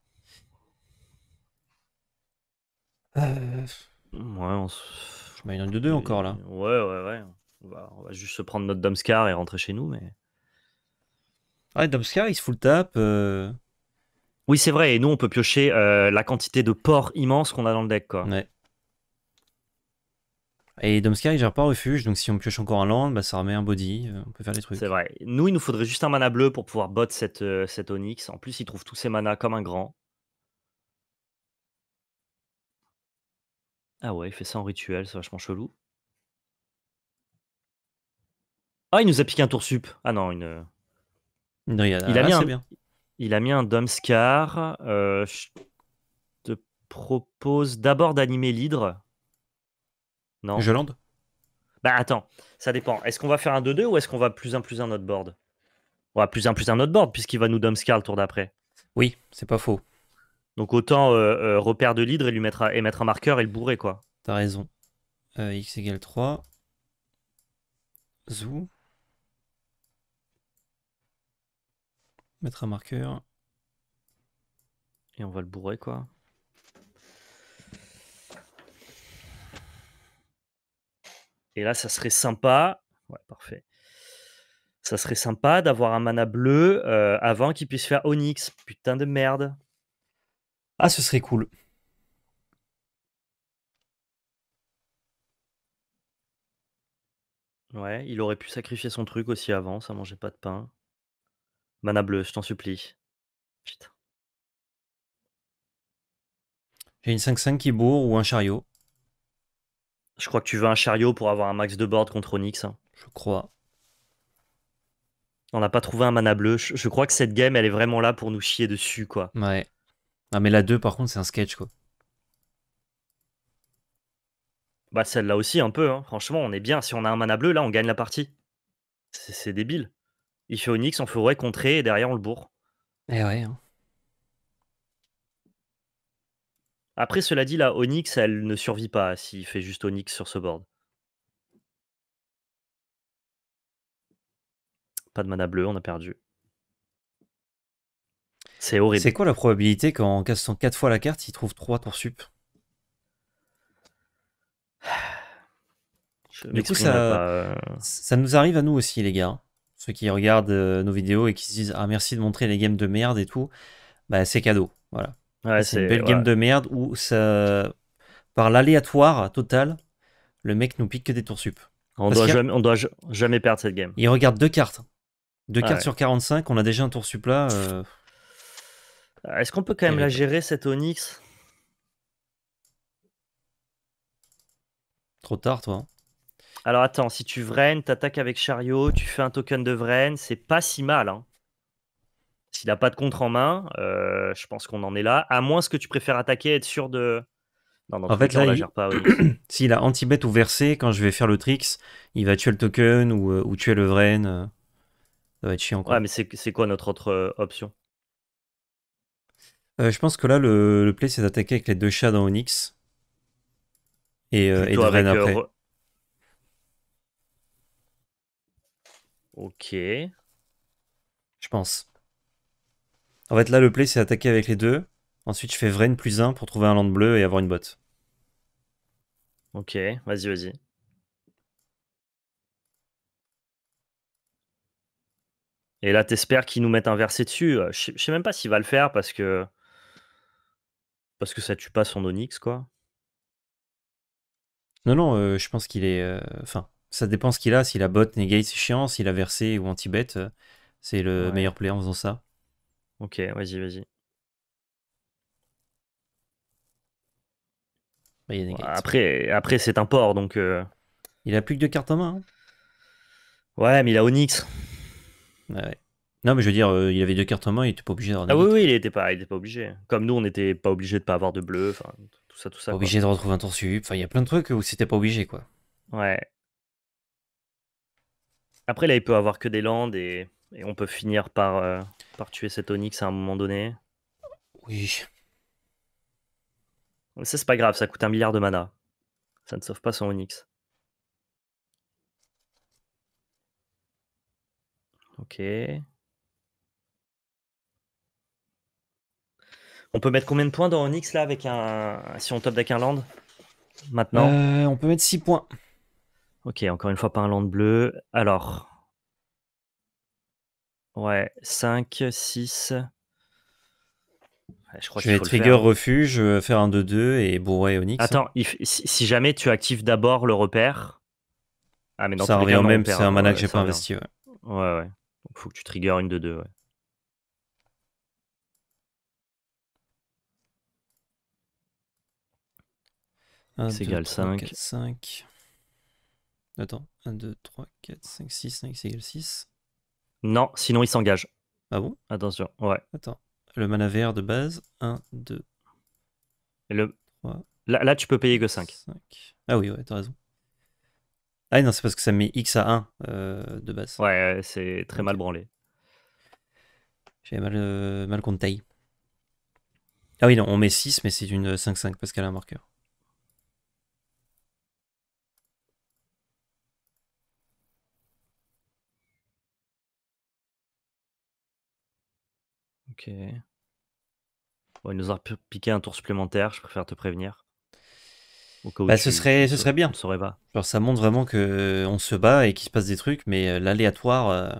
Euh... Ouais, on se... Je m'en une de deux encore là. Ouais, ouais, ouais. On va, juste se prendre notre Domskar et rentrer chez nous, mais. Ouais, Domskar il se fout tap. Euh. Oui, c'est vrai. Et nous, on peut piocher euh, la quantité de ports immense qu'on a dans le deck, quoi. Ouais. Et Domskar il gère pas refuge, donc si on pioche encore un land, bah, ça remet un body, euh, on peut faire des trucs. C'est vrai. Nous, il nous faudrait juste un mana bleu pour pouvoir bot cette, cette Onyx. En plus, il trouve tous ses manas comme un grand. Ah ouais, il fait ça en rituel, c'est vachement chelou. Ah, il nous a piqué un tour sup. Ah non, une. Euh, il a ah, mis un, bien. il a mis un Domscar. Euh, je te propose d'abord d'animer l'hydre. Non. Je lande Bah attends, ça dépend. Est-ce qu'on va faire un 2-2 ou est-ce qu'on va plus un, plus un autre board On va plus un, plus un autre board puisqu'il va nous Domscar le tour d'après. Oui, c'est pas faux. Donc autant euh, euh, repère de l'hydre et lui mettre, un, un marqueur et le bourrer, quoi. T'as raison. Euh, x égale 3. Zou. Mettre un marqueur. Et on va le bourrer, quoi. Et là, ça serait sympa. Ouais, parfait. Ça serait sympa d'avoir un mana bleu avant qu'il puisse faire Onyx. Putain de merde. Ah, ce serait cool. Ouais, il aurait pu sacrifier son truc aussi avant, ça mangeait pas de pain. Mana bleue, je t'en supplie. J'ai une 5-5 qui bourre ou un chariot. Je crois que tu veux un chariot pour avoir un max de board contre Onyx. Hein. Je crois. On n'a pas trouvé un mana bleu. je crois que cette game, elle est vraiment là pour nous chier dessus, quoi. Ouais. Ah, mais la 2, par contre, c'est un sketch, quoi. Bah, celle-là aussi, un peu. Hein. Franchement, on est bien. Si on a un mana bleu, là, on gagne la partie. C'est débile. Il fait Onyx on ferait contrer et derrière, on le bourre. Eh ouais. Hein. Après, cela dit, là, Onyx, elle ne survit pas s'il fait juste Onyx sur ce board. Pas de mana bleu, on a perdu. C'est horrible. C'est quoi la probabilité qu'en cassant 4 fois la carte, il trouve 3 tours sup Du coup, ça, euh. ça nous arrive à nous aussi, les gars. Ceux qui regardent euh, nos vidéos et qui se disent Ah, merci de montrer les games de merde et tout. Bah, c'est cadeau. Voilà. c'est une belle game de merde où ça. Par l'aléatoire total, le mec nous pique que des tours sup. On doit, jamais, perdre cette game. Il regarde deux cartes. Deux ah cartes sur 45, on a déjà un tour sup là. Euh, est-ce qu'on peut quand même la gérer cette Onyx Trop tard, toi. Hein. Alors attends, si tu vraines, t'attaques avec chariot, tu fais un token de Vren, c'est pas si mal. Hein. S'il n'a pas de contre en main, euh, je pense qu'on en est là. À moins ce que tu préfères attaquer, être sûr de. en fait, là, s'il a anti-bet ou versé, quand je vais faire le tricks, il va tuer le token ou, euh, tuer le Vren, Ça va être chiant. Quoi. Ouais, mais c'est quoi notre autre option euh, je pense que là, le, play c'est d'attaquer avec les deux chats dans Onyx. Et, euh, de et euh, après. Ok. Je pense. En fait, là, le play c'est attaquer avec les deux. Ensuite, je fais Vrain plus 1 pour trouver un land bleu et avoir une botte. Ok, vas-y, vas-y. Et là, t'espères qu'il nous mette un verset dessus. Je sais même pas s'il va le faire parce que parce que ça tue pas son Onyx, quoi. Non, non, je pense qu'il est. Enfin, ça dépend ce qu'il a. S'il a bot, negate, c'est chiant. S'il a versé ou anti-bet, c'est le meilleur player en faisant ça. Ok, vas-y, vas-y. Bah, après, après c'est un port, donc. Il a plus que deux cartes en main. Hein? Ouais, mais il a Onyx. Bah, ouais. Non, mais je veux dire, euh, il avait deux cartes en main, il était pas obligé d'en Ah oui, oui, il était pas, il était pas obligé. Comme nous, on n'était pas obligé de pas avoir de bleu, enfin, tout ça, tout ça. obligé de retrouver un tour enfin, il y a plein de trucs où c'était pas obligé, quoi. Ouais. Après, là, il peut avoir que des landes et, on peut finir par, euh, par tuer cet Onyx à un moment donné. Oui. Mais ça, c'est pas grave, ça coûte un milliard de mana. Ça ne sauve pas son Onyx. Ok. On peut mettre combien de points dans Onyx là avec un si on top un land maintenant euh, On peut mettre 6 points. Ok, encore une fois pas un land bleu. Alors. Ouais, 5, 6. je, crois je vais trigger refuge, euh, faire un 2-2 et bourrer Onyx. Attends, si, jamais tu actives d'abord le repère. Ah, mais dans ça revient au même, c'est un euh, mana que j'ai pas investi. Ouais, ouais. ouais. Donc, faut que tu triggers une 2-2. Ouais. 1, 5. 4, 5. Attends, 1, 2, 3, 4, 5, 6, 5, c'est 6. Non, sinon il s'engage. Ah bon Attention, ouais. Attends, le mana de base, 1, 2. Et le... 3, là, là, tu peux payer que 5. 5. Ah oui, ouais, t'as raison. Ah non, c'est parce que ça met X à 1 euh, de base. Ouais, c'est très mal branlé. J'ai mal, euh, mal Ah oui, non, on met 6, mais c'est une 5-5 parce qu'elle a un marqueur. Ok. il nous a piqué un tour supplémentaire, je préfère te prévenir. Bah, ce, serait, ce serait bien. ça montre vraiment qu'on euh, se bat et qu'il se passe des trucs, mais euh, l'aléatoire. Euh,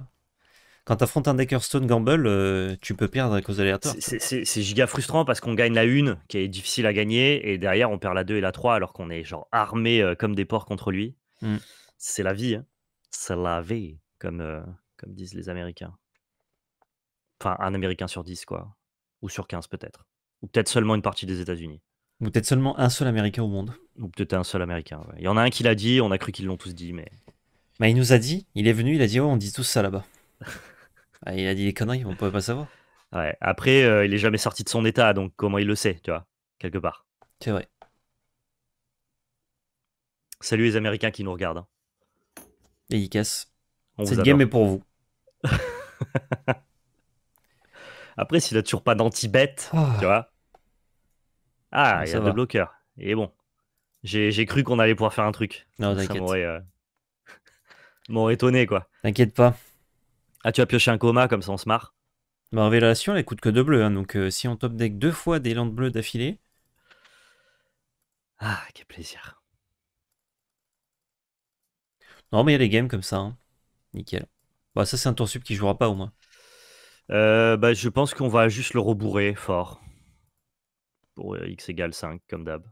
quand tu un Decker Stone Gamble, tu peux perdre à cause de l'aléatoire C'est giga frustrant parce qu'on gagne la une qui est difficile à gagner et derrière on perd la 2 et la 3 alors qu'on est genre armé comme des porcs contre lui. Mm. C'est la vie. Hein. C'est la vie, comme, comme disent les Américains. Enfin, un Américain sur 10, quoi. Ou sur 15 peut-être. Ou peut-être seulement une partie des États-Unis. Ou peut-être seulement un seul Américain au monde. Ou peut-être un seul Américain. Il y en a un qui l'a dit, on a cru qu'ils l'ont tous dit, mais. Bah, il nous a dit, il est venu, il a dit, oh, on dit tous ça là-bas. Ah, il a dit des conneries, on pouvait pas savoir. Ouais. Après, euh, il est jamais sorti de son état, donc comment il le sait, tu vois, quelque part. C'est vrai. Salut les Américains qui nous regardent. Et hein. ils cassent. Cette game est pour vous. Après, s'il n'a toujours pas d'anti-bête, ah. tu vois. Ah, il y a deux bloqueurs. Et bon, j'ai cru qu'on allait pouvoir faire un truc. Non, Ça euh, m'aurait étonné, quoi. T'inquiète pas. Ah, tu as pioché un coma, comme ça on se marre. Ma bah, Révélation, elle coûte que deux bleus. Hein, donc, euh, si on top deck deux fois des landes bleues d'affilée. Ah, quel plaisir. Non, mais il y a des games comme ça. Hein. Nickel. Bah, ça, c'est un tour sub qui jouera pas au moins. Euh, bah, je pense qu'on va juste le rebourrer fort. Pour euh, x égale 5, comme d'hab.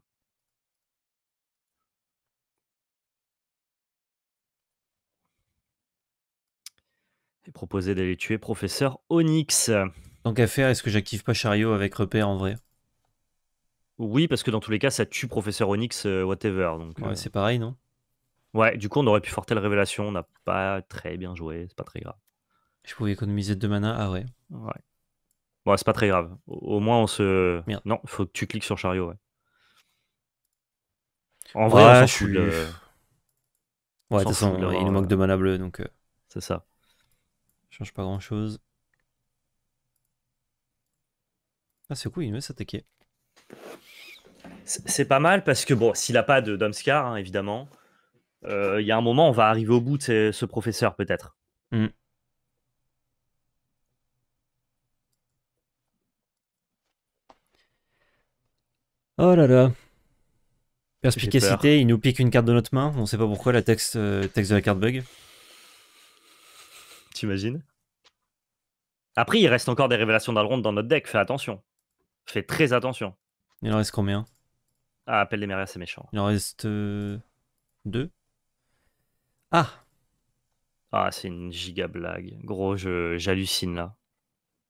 Et proposer d'aller tuer professeur Onyx. Donc à faire, est-ce que j'active pas chariot avec repère en vrai Oui, parce que dans tous les cas, ça tue professeur Onyx, euh, whatever. Donc, c'est pareil, non Ouais, du coup, on aurait pu forter le révélation. On n'a pas très bien joué, c'est pas très grave. Je pouvais économiser 2 mana, ah ouais. Ouais. Bon, c'est pas très grave. Au moins, on se. Non, Non, faut que tu cliques sur chariot, ouais. En vrai, je suis. Ouais, de toute façon, il nous manque de euh, mana bleu donc. Euh, c'est ça. Change pas grand chose. Ah, c'est cool, il veut s'attaquer. C'est pas mal parce que, bon, s'il a pas de Domscar, hein, évidemment, euh, il y a un moment, on va arriver au bout de ce, professeur, peut-être. Mm. Oh là là. Perspicacité, il nous pique une carte de notre main. On sait pas pourquoi la texte, euh, texte de la carte bug. T'imagines Après, il reste encore des révélations d'Alronde dans notre deck. Fais attention. Fais très attention. Il en reste combien Ah, appel des mérias, c'est méchant. Il en reste. Euh, deux Ah Ah, c'est une giga blague. Gros, j'hallucine là.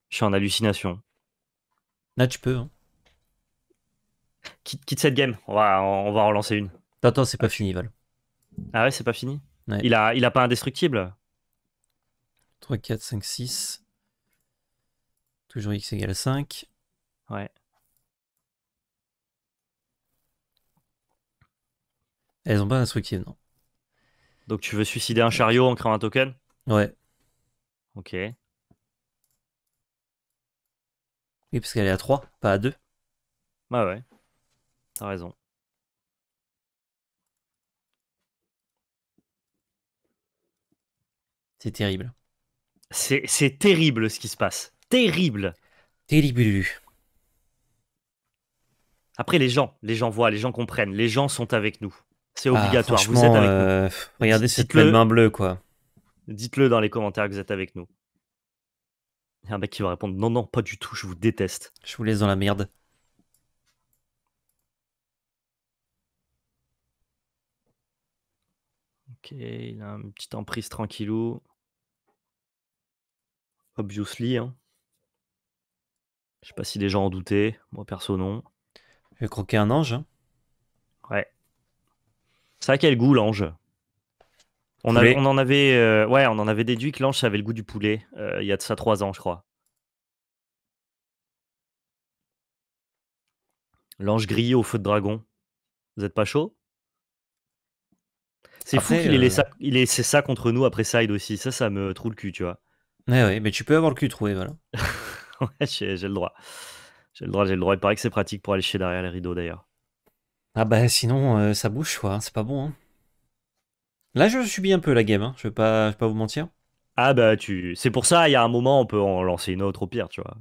Je suis en hallucination. Là, tu peux. Hein. Quitte, cette game, on va, on va relancer une. Attends, c'est pas ah, fini, Val. Ah ouais, c'est pas fini il, a, il a pas indestructible 3, 4, 5, 6. Toujours x égale 5. Ouais. Elles ont pas indestructible, non. Donc tu veux suicider un chariot en créant un token Ouais. Ok. Oui, parce qu'elle est à 3, pas à 2. Bah ouais raison. C'est terrible. C'est terrible ce qui se passe. Terrible. Terrible. Après, les gens, les gens voient, les gens comprennent, les gens sont avec nous. C'est obligatoire. vous êtes bah, avec nous. Euh, regardez cette main bleue, quoi. Dites-le dans les commentaires que vous êtes avec nous. Il y a un mec qui va répondre Non, non, pas du tout, je vous déteste. Je vous laisse dans la merde. Ok, il a une petite emprise tranquillou. Obviously. Hein. Je sais pas si les gens en doutaient. Moi, perso, non. Il croqué un ange. Hein. Ouais. Ça a quel goût, l'ange on, on, en avait, euh, ouais, on en avait déduit que l'ange avait le goût du poulet. Euh, il y a de ça trois ans, je crois. L'ange grillé au feu de dragon. Vous êtes pas chaud c'est fou qu'il euh, ait, laissé ça contre nous après Side aussi. Ça, ça me trouve le cul, tu vois. Ouais, ouais, mais tu peux avoir le cul troué, voilà. ouais, j'ai le droit. J'ai le droit, j'ai le droit. Il paraît que c'est pratique pour aller chez derrière les rideaux, d'ailleurs. Ah bah sinon, euh, ça bouge, quoi. Hein, c'est pas bon. Hein. Là, je subis un peu la game, hein. je, vais pas, je vais pas vous mentir. Ah bah tu... C'est pour ça, il y a un moment, on peut en lancer une autre au pire, tu vois.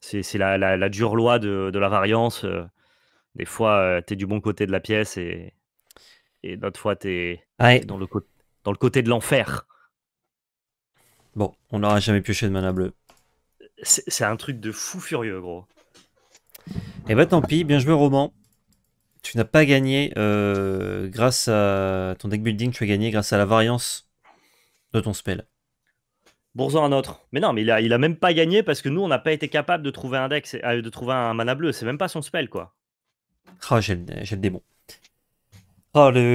C'est la, la, dure loi de, la variance. Euh. Des fois, t'es du bon côté de la pièce et, et d'autres fois, t'es dans, le côté de l'enfer. Bon, on n'aura jamais pioché de mana bleu. C'est un truc de fou furieux, gros. Et eh bah ben, tant pis, bien joué Roman. Tu n'as pas gagné grâce à ton deck building, tu as gagné grâce à la variance de ton spell. Bourson un autre. Mais non, mais il a, même pas gagné parce que nous, on n'a pas été capable de trouver un deck, euh, de trouver un mana bleu. C'est même pas son spell, quoi. Ah, j'ai ah, le démon.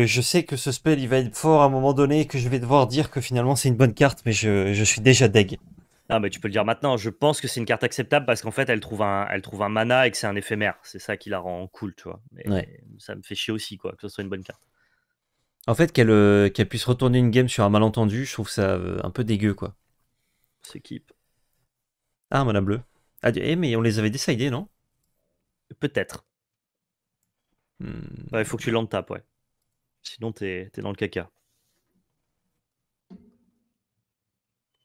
je sais que ce spell, il va être fort à un moment donné, que je vais devoir dire que finalement c'est une bonne carte, mais je, suis déjà deg. Ah mais tu peux le dire maintenant. Je pense que c'est une carte acceptable parce qu'en fait, elle trouve un, elle trouve un mana et que c'est un éphémère. C'est ça qui la rend cool, tu vois. ça me fait chier aussi, quoi, que ce soit une bonne carte. En fait, qu'elle euh, puisse retourner une game sur un malentendu, je trouve ça euh, un peu dégueu, quoi. Ce keep. Ah, Madame Bleue. Ah, eh, mais on les avait décidés, non Peut-être. Hmm. il faut que tu l'entapes, ouais. Sinon, t'es dans le caca.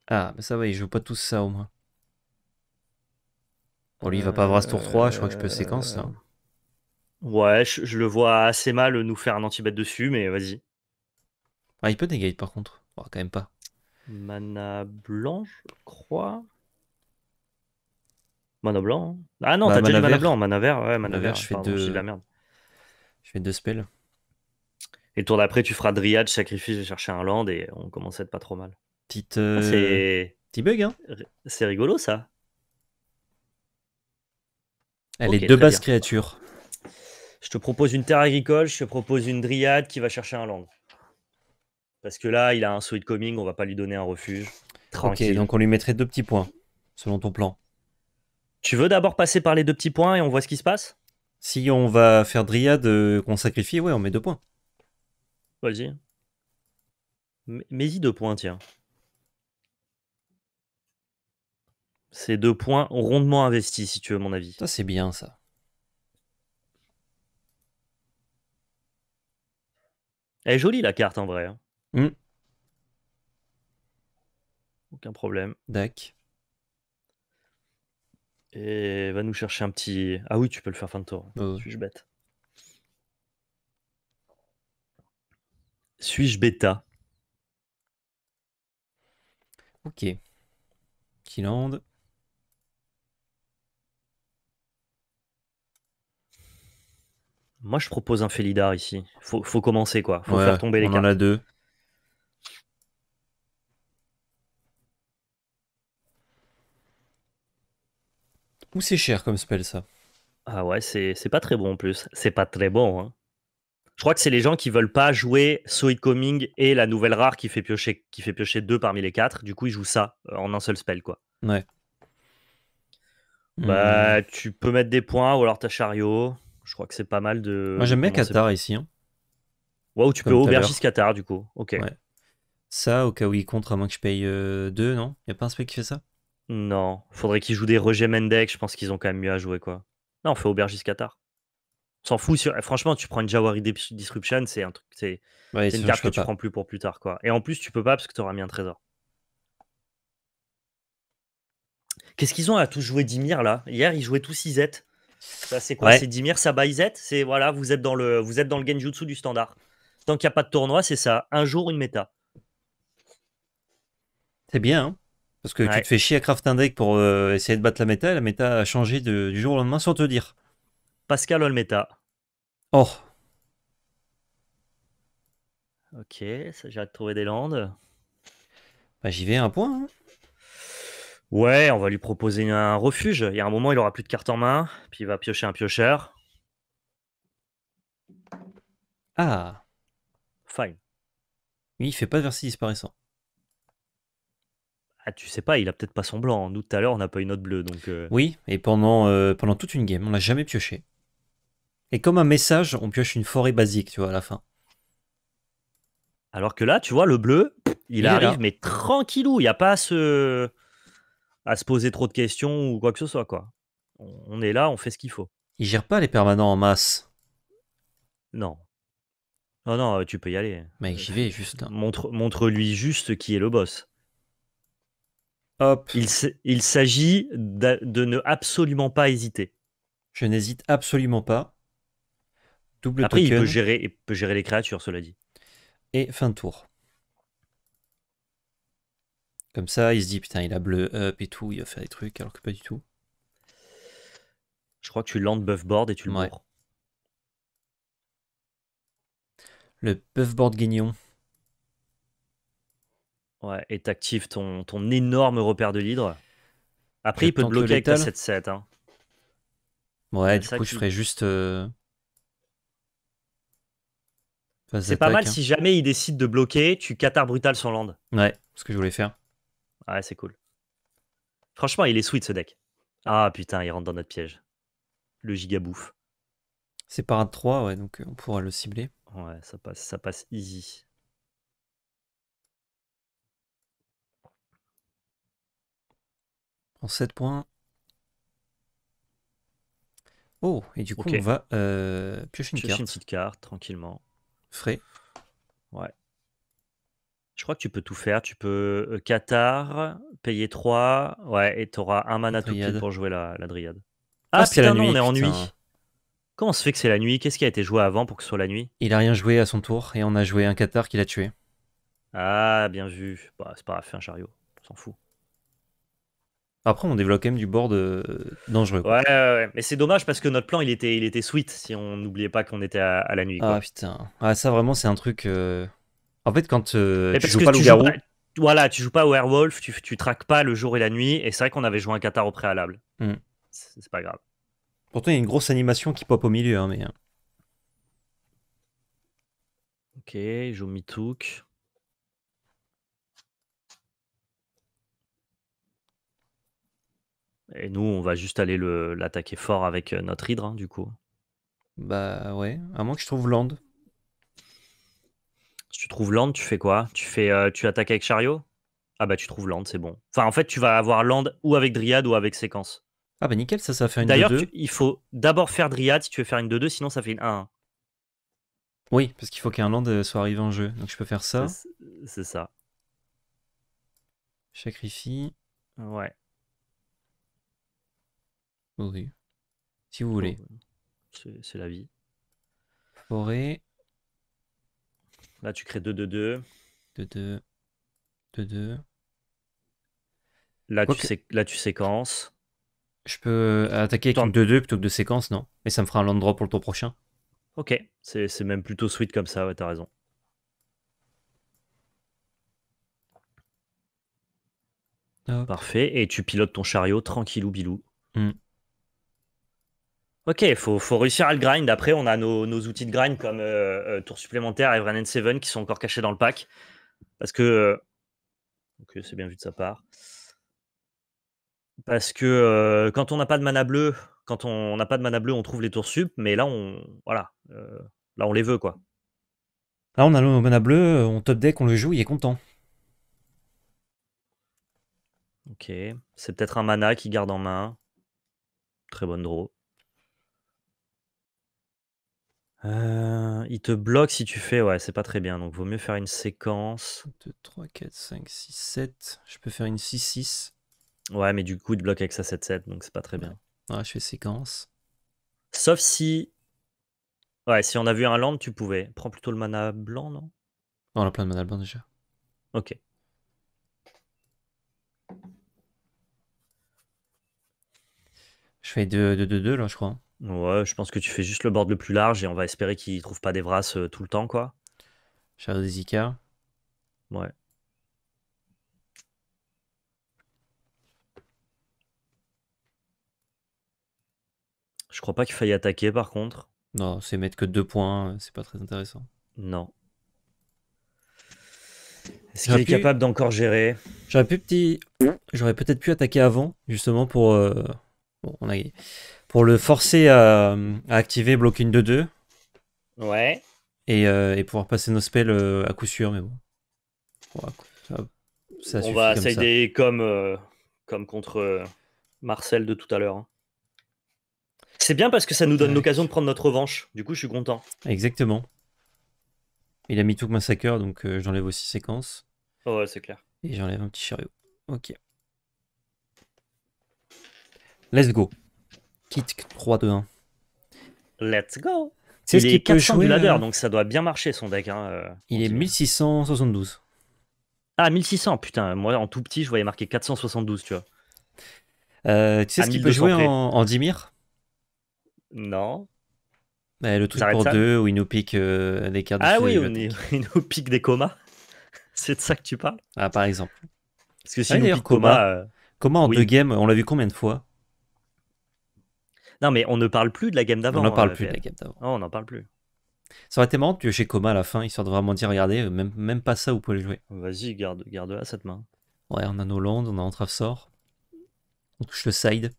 Ah, mais bah ça va, il joue pas tous ça au moins. Bon, lui, il va pas avoir ce tour 3, je crois que je peux euh, séquence. ça. Hein. Ouais, je, le vois assez mal euh, nous faire un anti-bet dessus, mais vas-y. Ah, il peut dégager par contre. Oh, quand même pas. Mana blanc, je crois. Mana blanc. Hein. Ah non, bah, t'as déjà du mana blanc, mana vert, ouais, mana, vert, Je fais de la merde. Je fais deux spells. Et tour d'après, tu feras Dryad, Sacrifice, et chercher un land et on commence à être pas trop mal. Petite, ah, euh, Petit bug, hein C'est rigolo ça. Elle est deux basses créatures. Je te propose une terre agricole, je te propose une Dryad qui va chercher un land. Parce que là, il a un sweet coming, on va pas lui donner un refuge. Ok, donc on lui mettrait deux petits points, selon ton plan. Tu veux d'abord passer par les deux petits points et on voit ce qui se passe si on va faire Dryade euh, qu'on sacrifie, ouais, on met deux points. Vas-y. Mets-y deux points, tiens. C'est deux points rondement investis, si tu veux, mon avis. Ça, c'est bien, ça. Elle est jolie, la carte, en vrai. Hein. Mm. Aucun problème. Dac. Et va nous chercher un petit. Ah oui, tu peux le faire fin de tour. Suis-je bête Suis-je bêta Ok. lande Moi, je propose un Felidar ici. Faut, commencer, quoi. Faut faire tomber les on cartes. On en a deux. Ou c'est cher comme spell ça Ah ouais, c'est pas très bon en plus. C'est pas très bon. Hein. Je crois que c'est les gens qui veulent pas jouer Soy Coming et la nouvelle rare qui fait piocher, qui fait piocher deux parmi les quatre. Du coup, ils jouent ça euh, en un seul spell, quoi. Ouais. Bah, hmm. tu peux mettre des points ou alors ta chariot. Je crois que c'est pas mal de. Moi, j'aime bien Qatar ici. Hein. tu peux aubergiste Qatar du coup. Ok. Ça, au cas où il contre, à moins que je paye 2, euh, non Il a pas un spell qui fait ça non, faudrait qu'ils jouent des Roger Mendek. Je pense qu'ils ont quand même mieux à jouer, quoi. Non, on fait Aubergis Qatar. s'en fout. Eh, franchement, tu prends une Jawari Disruption, c'est un truc, c'est une carte que tu prends plus pour plus tard, quoi. Et en plus, tu peux pas parce que tu auras mis un trésor. Qu'est-ce qu'ils ont à tous jouer Dimir là Hier, ils jouaient tous Izet. Ça, c'est quoi C'est Dimir, ça Izet. C'est voilà, vous êtes dans le, vous êtes dans le Genjutsu du standard. Tant qu'il n'y a pas de tournoi, c'est ça. Un jour, une méta. C'est bien. Hein parce que tu te fais chier à craft un deck pour euh, essayer de battre la méta, et la méta a changé du jour au lendemain sans te dire. Pascal Olmeta. Oh. Ok, j'ai trouver des landes. Bah, J'y vais, un point. Hein. Ouais, on va lui proposer un refuge. Il y a un moment, il aura plus de cartes en main, puis il va piocher un piocheur. Ah. Fine. Oui, il fait pas de versi disparaissant. Ah, tu sais pas, il a peut-être pas son blanc. Nous, tout à l'heure, on n'a pas une note bleue. Donc, euh. Oui, et pendant, euh, pendant toute une game, on n'a jamais pioché. Et comme un message, on pioche une forêt basique, tu vois, à la fin. Alors que là, tu vois, le bleu, il, arrive, mais tranquillou. Il n'y a pas à se... à se poser trop de questions ou quoi que ce soit, quoi. On est là, on fait ce qu'il faut. Il gère pas les permanents en masse. Non. Non, non, tu peux y aller. Mais j'y vais juste. Hein. Montre-lui juste qui est le boss. Il, s'agit de, ne absolument pas hésiter. Je n'hésite absolument pas. Double Après, Il, peut gérer, gérer les créatures, cela dit. Et fin de tour. Comme ça, il se dit, putain, il a bleu up et tout, il va faire des trucs, alors que pas du tout. Je crois que tu landes board et tu le mords. Le buffboard guignon. Ouais, et t'actives ton, ton énorme repère de l'hydre. Après, il peut te bloquer avec ta 7-7. Hein. Ouais, du coup, je ferais juste. Euh, c'est pas mal hein. si jamais il décide de bloquer, tu cathares brutal son land. Ouais, ce que je voulais faire. Ouais, c'est cool. Franchement, il est sweet ce deck. Ah putain, il rentre dans notre piège. Le giga bouffe. C'est parade 3, ouais, donc euh, on pourra le cibler. Ouais, ça passe, ça passe easy. 7 points. Oh, et du coup, on va euh, piocher, une, petite carte tranquillement. Frais. Ouais. Je crois que tu peux tout faire. Tu peux euh, Qatar, payer 3, ouais, et t'auras un mana tout pour jouer la, la dryade. Ah, ah, c'est la nuit, on est en nuit. Comment on se fait que c'est la nuit Qu'est-ce qui a été joué avant pour que ce soit la nuit Il a rien joué à son tour et on a joué un Qatar qui l'a tué. Ah, bien vu. Bah, c'est pas grave, fait un chariot. On s'en fout. Après, on développe quand même du board euh, dangereux. Ouais, ouais, mais c'est dommage parce que notre plan, il était, il était sweet si on n'oubliait pas qu'on était à, la nuit. Ah putain. Ah, ça, vraiment, c'est un truc. Euh, en fait, quand euh, tu joues pas Voilà, tu joues pas au werewolf, tu, tu traques pas le jour et la nuit. Et c'est vrai qu'on avait joué un Qatar au préalable. Hmm. C'est pas grave. Pourtant, il y a une grosse animation qui pop au milieu. Hein, mais... Hein. Ok, je joue Mitouk. Et nous, on va juste aller l'attaquer fort avec euh, notre hydre, hein, du coup. Bah ouais, à moins que je trouve land. Si tu trouves land, tu fais quoi Tu fais, euh, tu attaques avec chariot Ah bah tu trouves land, c'est bon. Enfin, en fait, tu vas avoir land ou avec dryad ou avec séquence. Ah bah nickel, ça, ça fait une 2-2. D'ailleurs, il faut d'abord faire dryad si tu veux faire une 2-2, sinon ça fait une 1 Oui, parce qu'il faut qu'un land euh, soit arrivé en jeu. Donc je peux faire ça. C'est ça. sacrifie. Ouais. Oui. Si vous voulez. C'est la vie. Forêt. Là, tu crées 2-2-2. 2 2-2. 2 Là, tu séquences. Je peux euh, attaquer avec une 2-2 plutôt que de séquence, non Mais ça me fera un land drop pour le tour prochain. Ok, c'est même plutôt sweet comme ça, ouais, t'as raison. Parfait, et tu pilotes ton chariot tranquillou bilou. Mm. Ok, il faut, réussir à le grind. Après, on a nos, outils de grind comme euh, euh, Tour Supplémentaire et and 7 qui sont encore cachés dans le pack. Parce que. Euh, ok, c'est bien vu de sa part. Parce que quand on n'a pas de mana bleu, quand on n'a pas de mana bleu, on trouve les tours sup, mais là, on, voilà, là, on les veut, quoi. Là, on a nos mana bleu, on top deck, on le joue, il est content. Ok, c'est peut-être un mana qui garde en main. Très bonne draw. Euh, il te bloque si tu fais, ouais, c'est pas très bien. Donc, vaut mieux faire une séquence. 2, 3, 4, 5, 6, 7. Je peux faire une 6, 6. Ouais, mais du coup, il te bloque avec sa 7, 7, donc c'est pas très bien. Ouais, je fais séquence. Sauf si. Ouais, si on a vu un land, tu pouvais. Prends plutôt le mana blanc, non on a plein de mana blanc déjà. Ok. Je fais 2, 2, 2, 2 là, je crois. Ouais, je pense que tu fais juste le board le plus large et on va espérer qu'il trouve pas des Vras euh, tout le temps, quoi. Shadow Zika. Ouais. Je crois pas qu'il faille attaquer par contre. Non, c'est mettre que deux points, euh, c'est pas très intéressant. Non. Est-ce qu'il est capable d'encore gérer J'aurais pu petit. J'aurais peut-être pu attaquer avant, justement, pour euh, on a Pour le forcer à, activer activer une de 2. Ouais. Euh, et, pouvoir passer nos spells euh, à coup sûr, mais bon. ça, ça on va comme euh, comme, contre Marcel de tout à l'heure. Hein. C'est bien parce que ça nous donne l'occasion de prendre notre revanche. Du coup, je suis content. Exactement. Il a mis tout Massacre, donc j'enlève aussi séquence. Oh ouais, c'est clair. Et j'enlève un petit chariot. Ok. Let's go. Kit 3, 2, 1. Let's go. C'est ce qui peut jouer. Du ladder, euh, donc ça doit bien marcher son deck. Hein, euh, il est 1672. Ah, 1600, putain. Moi, en tout petit, je voyais marqué 472, tu vois. Euh, tu sais ce qu'il peut jouer en, en Dimir Non. Bah, le truc pour deux où il nous pique des cartes. Ah oui, il nous pique des comas. C'est de ça que tu parles Ah, par exemple. Parce que si coma, coma, en deux games, on l'a vu combien de fois non, mais on ne parle plus de la game d'avant. On n'en parle euh, plus de la game d'avant. on n'en parle plus. Ça aurait été marrant que j'ai coma à la fin, Il de vraiment dire regardez, euh, même, même pas ça, vous pouvez le jouer. Vas-y, garde, garde-la cette main. Ouais, on a nos landes, on a sort On touche le side.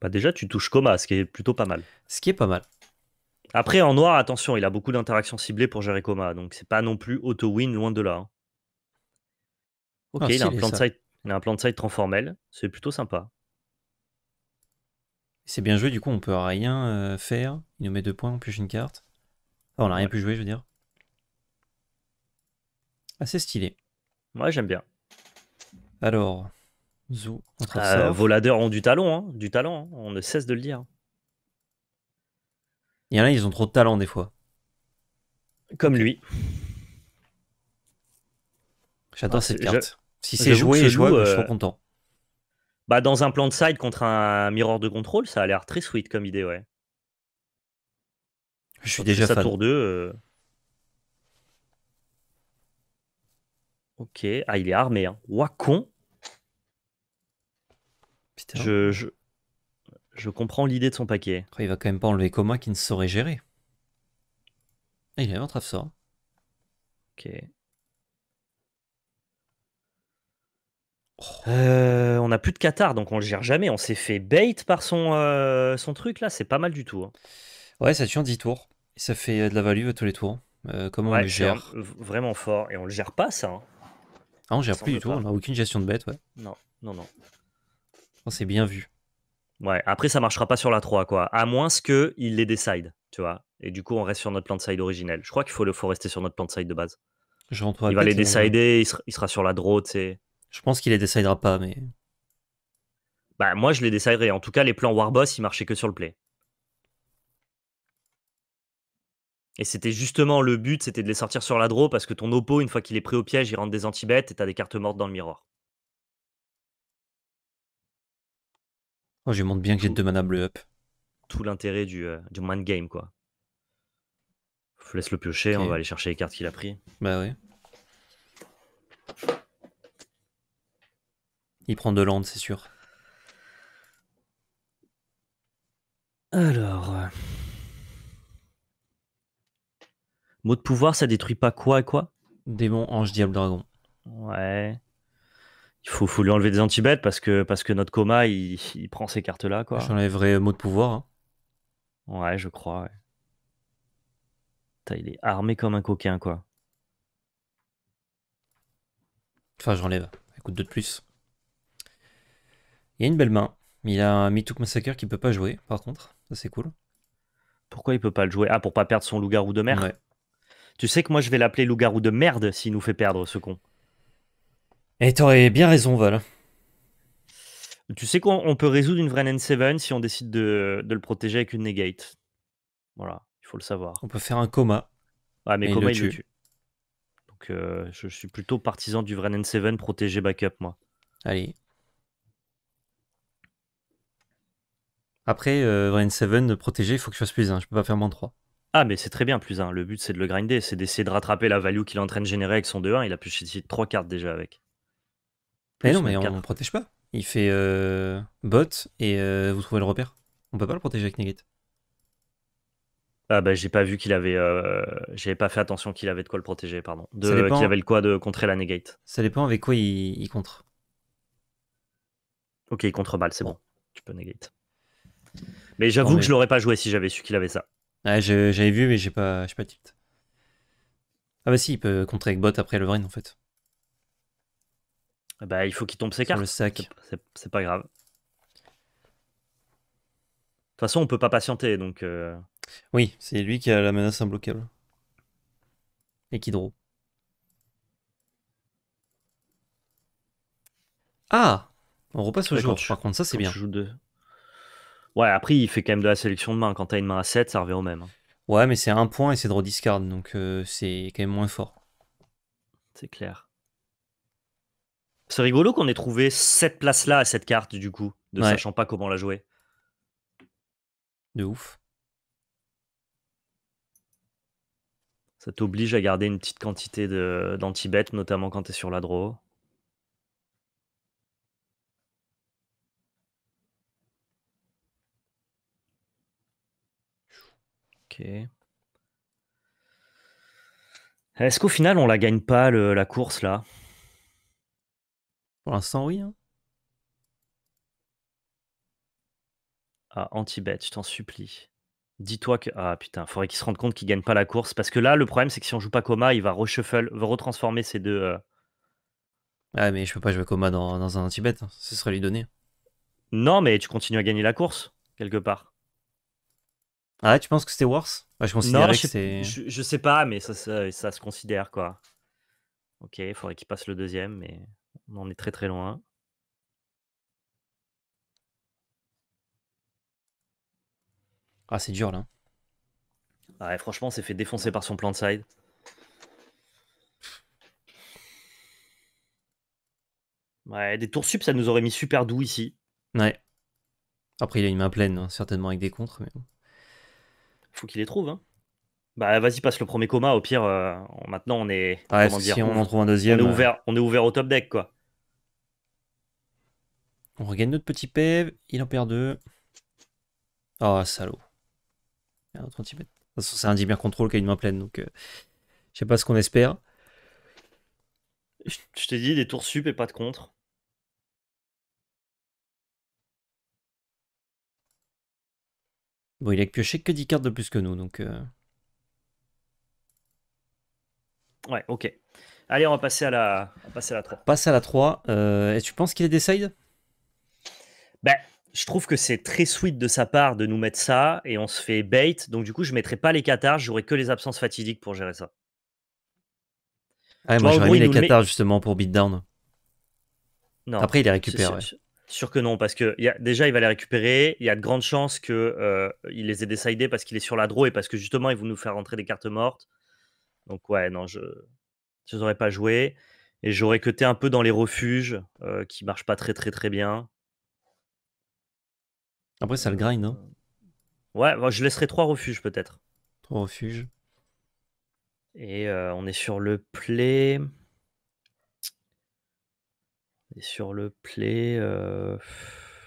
Bah, déjà, tu touches coma, ce qui est plutôt pas mal. Ce qui est pas mal. Après, en noir, attention, il a beaucoup d'interactions ciblées pour gérer coma, donc c'est pas non plus auto-win, loin de là. Hein. Ok, ah, il, a il a un plan de side transformel, c'est plutôt sympa. C'est bien joué, du coup, on peut rien euh, faire. Il nous met deux points, on pioche une carte. on n'a rien pu jouer, je veux dire. Assez stylé. Moi j'aime bien. Alors, Zou, entre euh, Voladeurs ont du talent, hein, du talent. Hein. on ne cesse de le dire. Il y en a, ils ont trop de talent des fois. Comme lui. J'adore ah, cette carte. Si c'est joué je suis euh, content. Bah, dans un plan de side contre un mirror de contrôle, ça a l'air très sweet comme idée, ouais. Je suis déjà fan. tour 2. Euh. Ok, ah, il est armé. Hein. Wacon. Je, je, je, comprends l'idée de son paquet. il va quand même pas enlever Coma qui ne saurait gérer. Ah, il a un ça. Ok. Euh, on a plus de Qatar, donc on le gère jamais. On s'est fait bait par son, euh, son truc là, c'est pas mal du tout. Hein. Ouais, ça tient 10 tours. Ça fait euh, de la value à tous les tours. comment on le gère vraiment fort. Et on le gère pas ça. Hein. Ah, on gère plus du tout, on a aucune gestion de bête, Non, non, non. on oh, s'est bien vu. Ouais, après ça marchera pas sur la 3 quoi. À moins que il les décide, tu vois. Et du coup, on reste sur notre plan de side originel. Je crois qu'il faut, le, faut rester sur notre plan de side de base. Je Il va les décider, il, sera, sur la droite. tu je pense qu'il les décidera pas, mais. Bah, moi, je les déciderai. En tout cas, les plans Warboss, ils marchaient que sur le play. Et c'était justement le but, c'était de les sortir sur la draw parce que ton oppo, une fois qu'il est pris au piège, il rentre des anti-bêtes et t'as des cartes mortes dans le miroir. Oh, je montre bien que j'ai deux mana bleu up. Tout l'intérêt du, euh, mind du game, quoi. Je laisse le piocher, on va aller chercher les cartes qu'il a pris. Bah oui. Il prend de l'onde, c'est sûr. Alors. Euh. Mot de pouvoir, ça détruit pas quoi et quoi Démon, ange, diable, dragon. Ouais. Il faut, lui enlever des antibêtes parce que, parce que notre coma, il, prend ces cartes-là. quoi. J'enlèverai euh, mot de pouvoir. Hein. Ouais, je crois. Ouais. il est armé comme un coquin, quoi. Enfin, j'enlève. Écoute deux de plus. Il a une belle main. Il a un Mitouk Massacre qui peut pas jouer, par contre. c'est cool. Pourquoi il peut pas le jouer Ah, pour pas perdre son loup-garou de merde Tu sais que moi, je vais l'appeler loup-garou de merde s'il nous fait perdre, ce con. Et eh, t'aurais bien raison, Val. Tu sais qu'on peut résoudre une vraie N7 si on décide de, le protéger avec une negate. Voilà, il faut le savoir. On peut faire un coma. Ah, mais coma, il, le, tue. Donc, euh, je suis plutôt partisan du vrai N7 protégé backup, moi. Allez, Après, euh, Rain 7, protéger, il faut que je fasse plus 1. Je peux pas faire moins 3. Ah, mais c'est très bien, plus 1. Le but, c'est de le grinder. C'est d'essayer de rattraper la value qu'il est en train de générer avec son 2-1. Il a pu de 3 cartes déjà avec. mais non, mais on ne protège pas. Il fait euh, bot et euh, vous trouvez le repère. On peut pas le protéger avec negate. Ah bah j'ai pas vu qu'il avait, euh, j'avais pas fait attention qu'il avait de quoi le protéger, pardon, de qu'il avait le quoi de contrer la negate. Ça dépend avec quoi il, contre. Ok, il contre balle, c'est bon. Tu peux negate. Mais j'avoue que je l'aurais pas joué si j'avais su qu'il avait ça. Ouais, j'avais vu, mais j'ai pas, pas tilt. Ah bah si, il peut contrer avec bot après le vrai en fait. Ah bah il faut qu'il tombe ses cartes. le C'est pas grave. De toute façon, on peut pas patienter donc. Euh, oui, c'est lui qui a la menace imbloquable. Et qui draw. Ah On repasse au jour, par contre, ça c'est bien. Ouais, après, il fait quand même de la sélection de main. Quand t'as une main à 7, ça revient au même. Hein. Ouais, mais c'est un point et c'est draw discard, donc euh, c'est quand même moins fort. C'est clair. C'est rigolo qu'on ait trouvé cette place-là à cette carte, du coup, de sachant pas comment la jouer. De ouf. Ça t'oblige à garder une petite quantité d'anti-bet, notamment quand t'es sur la draw. Est-ce qu'au final, on la gagne pas la course là Pour l'instant, oui. Hein. Ah, anti-bet, je t'en supplie. Dis-toi que. Ah putain, faudrait qu'il se rende compte qu'il gagne pas la course. Parce que là, le problème, c'est que si on joue pas coma, il va reshuffle, va retransformer ces deux. Euh ah, mais je peux pas jouer coma dans, dans un anti-bet. Hein. Ce serait lui donner. Non, mais tu continues à gagner la course, quelque part. Ah tu penses que c'était worse je ne sais, pas, mais ça, se considère quoi. Ok, il faudrait qu'il passe le deuxième, mais on en est très très loin. Ah, c'est dur là. Ah ouais, franchement, s'est fait défoncer par son plan de side. Ouais, des tours sup, ça nous aurait mis super doux ici. Ouais. Après, il a une main pleine, hein, certainement avec des contres, mais bon faut qu'il les trouve. Hein. Bah vas-y, passe le premier coma. Au pire, euh, maintenant on est. on, en trouve un deuxième. On est, ouvert, on est ouvert au top deck, quoi. On regagne notre petit PEV, il en perd deux. Oh, salaud. c'est un bien contrôle qui a une main pleine, donc euh, je sais pas ce qu'on espère. Je t'ai dit, des tours sup et pas de contre. Bon, il a pioché que 10 cartes de plus que nous, donc. Euh. Ouais, ok. Allez, on va passer à la, on passer à la 3. Passe à la 3. Euh, et tu penses qu'il est decide Ben, je trouve que c'est très sweet de sa part de nous mettre ça et on se fait bait. Donc, du coup, je ne mettrai pas les cathars. j'aurai que les absences fatidiques pour gérer ça. Ah, moi, j'aurais mis les cathares justement pour beatdown. Non, Après, il les récupère. Sûr que non, parce que y a, déjà, il va les récupérer. Il y a de grandes chances qu'il euh, les ait décidés parce qu'il est sur la draw et parce que justement, il vont nous faire rentrer des cartes mortes. Donc, ouais, non, je ne aurais pas joué. Et j'aurais t'es un peu dans les refuges euh, qui marchent pas très, très, très bien. Après, ça le grind, hein euh, Ouais, je laisserai trois refuges peut-être. Trois refuges. Et on est sur le play sur le play, euh,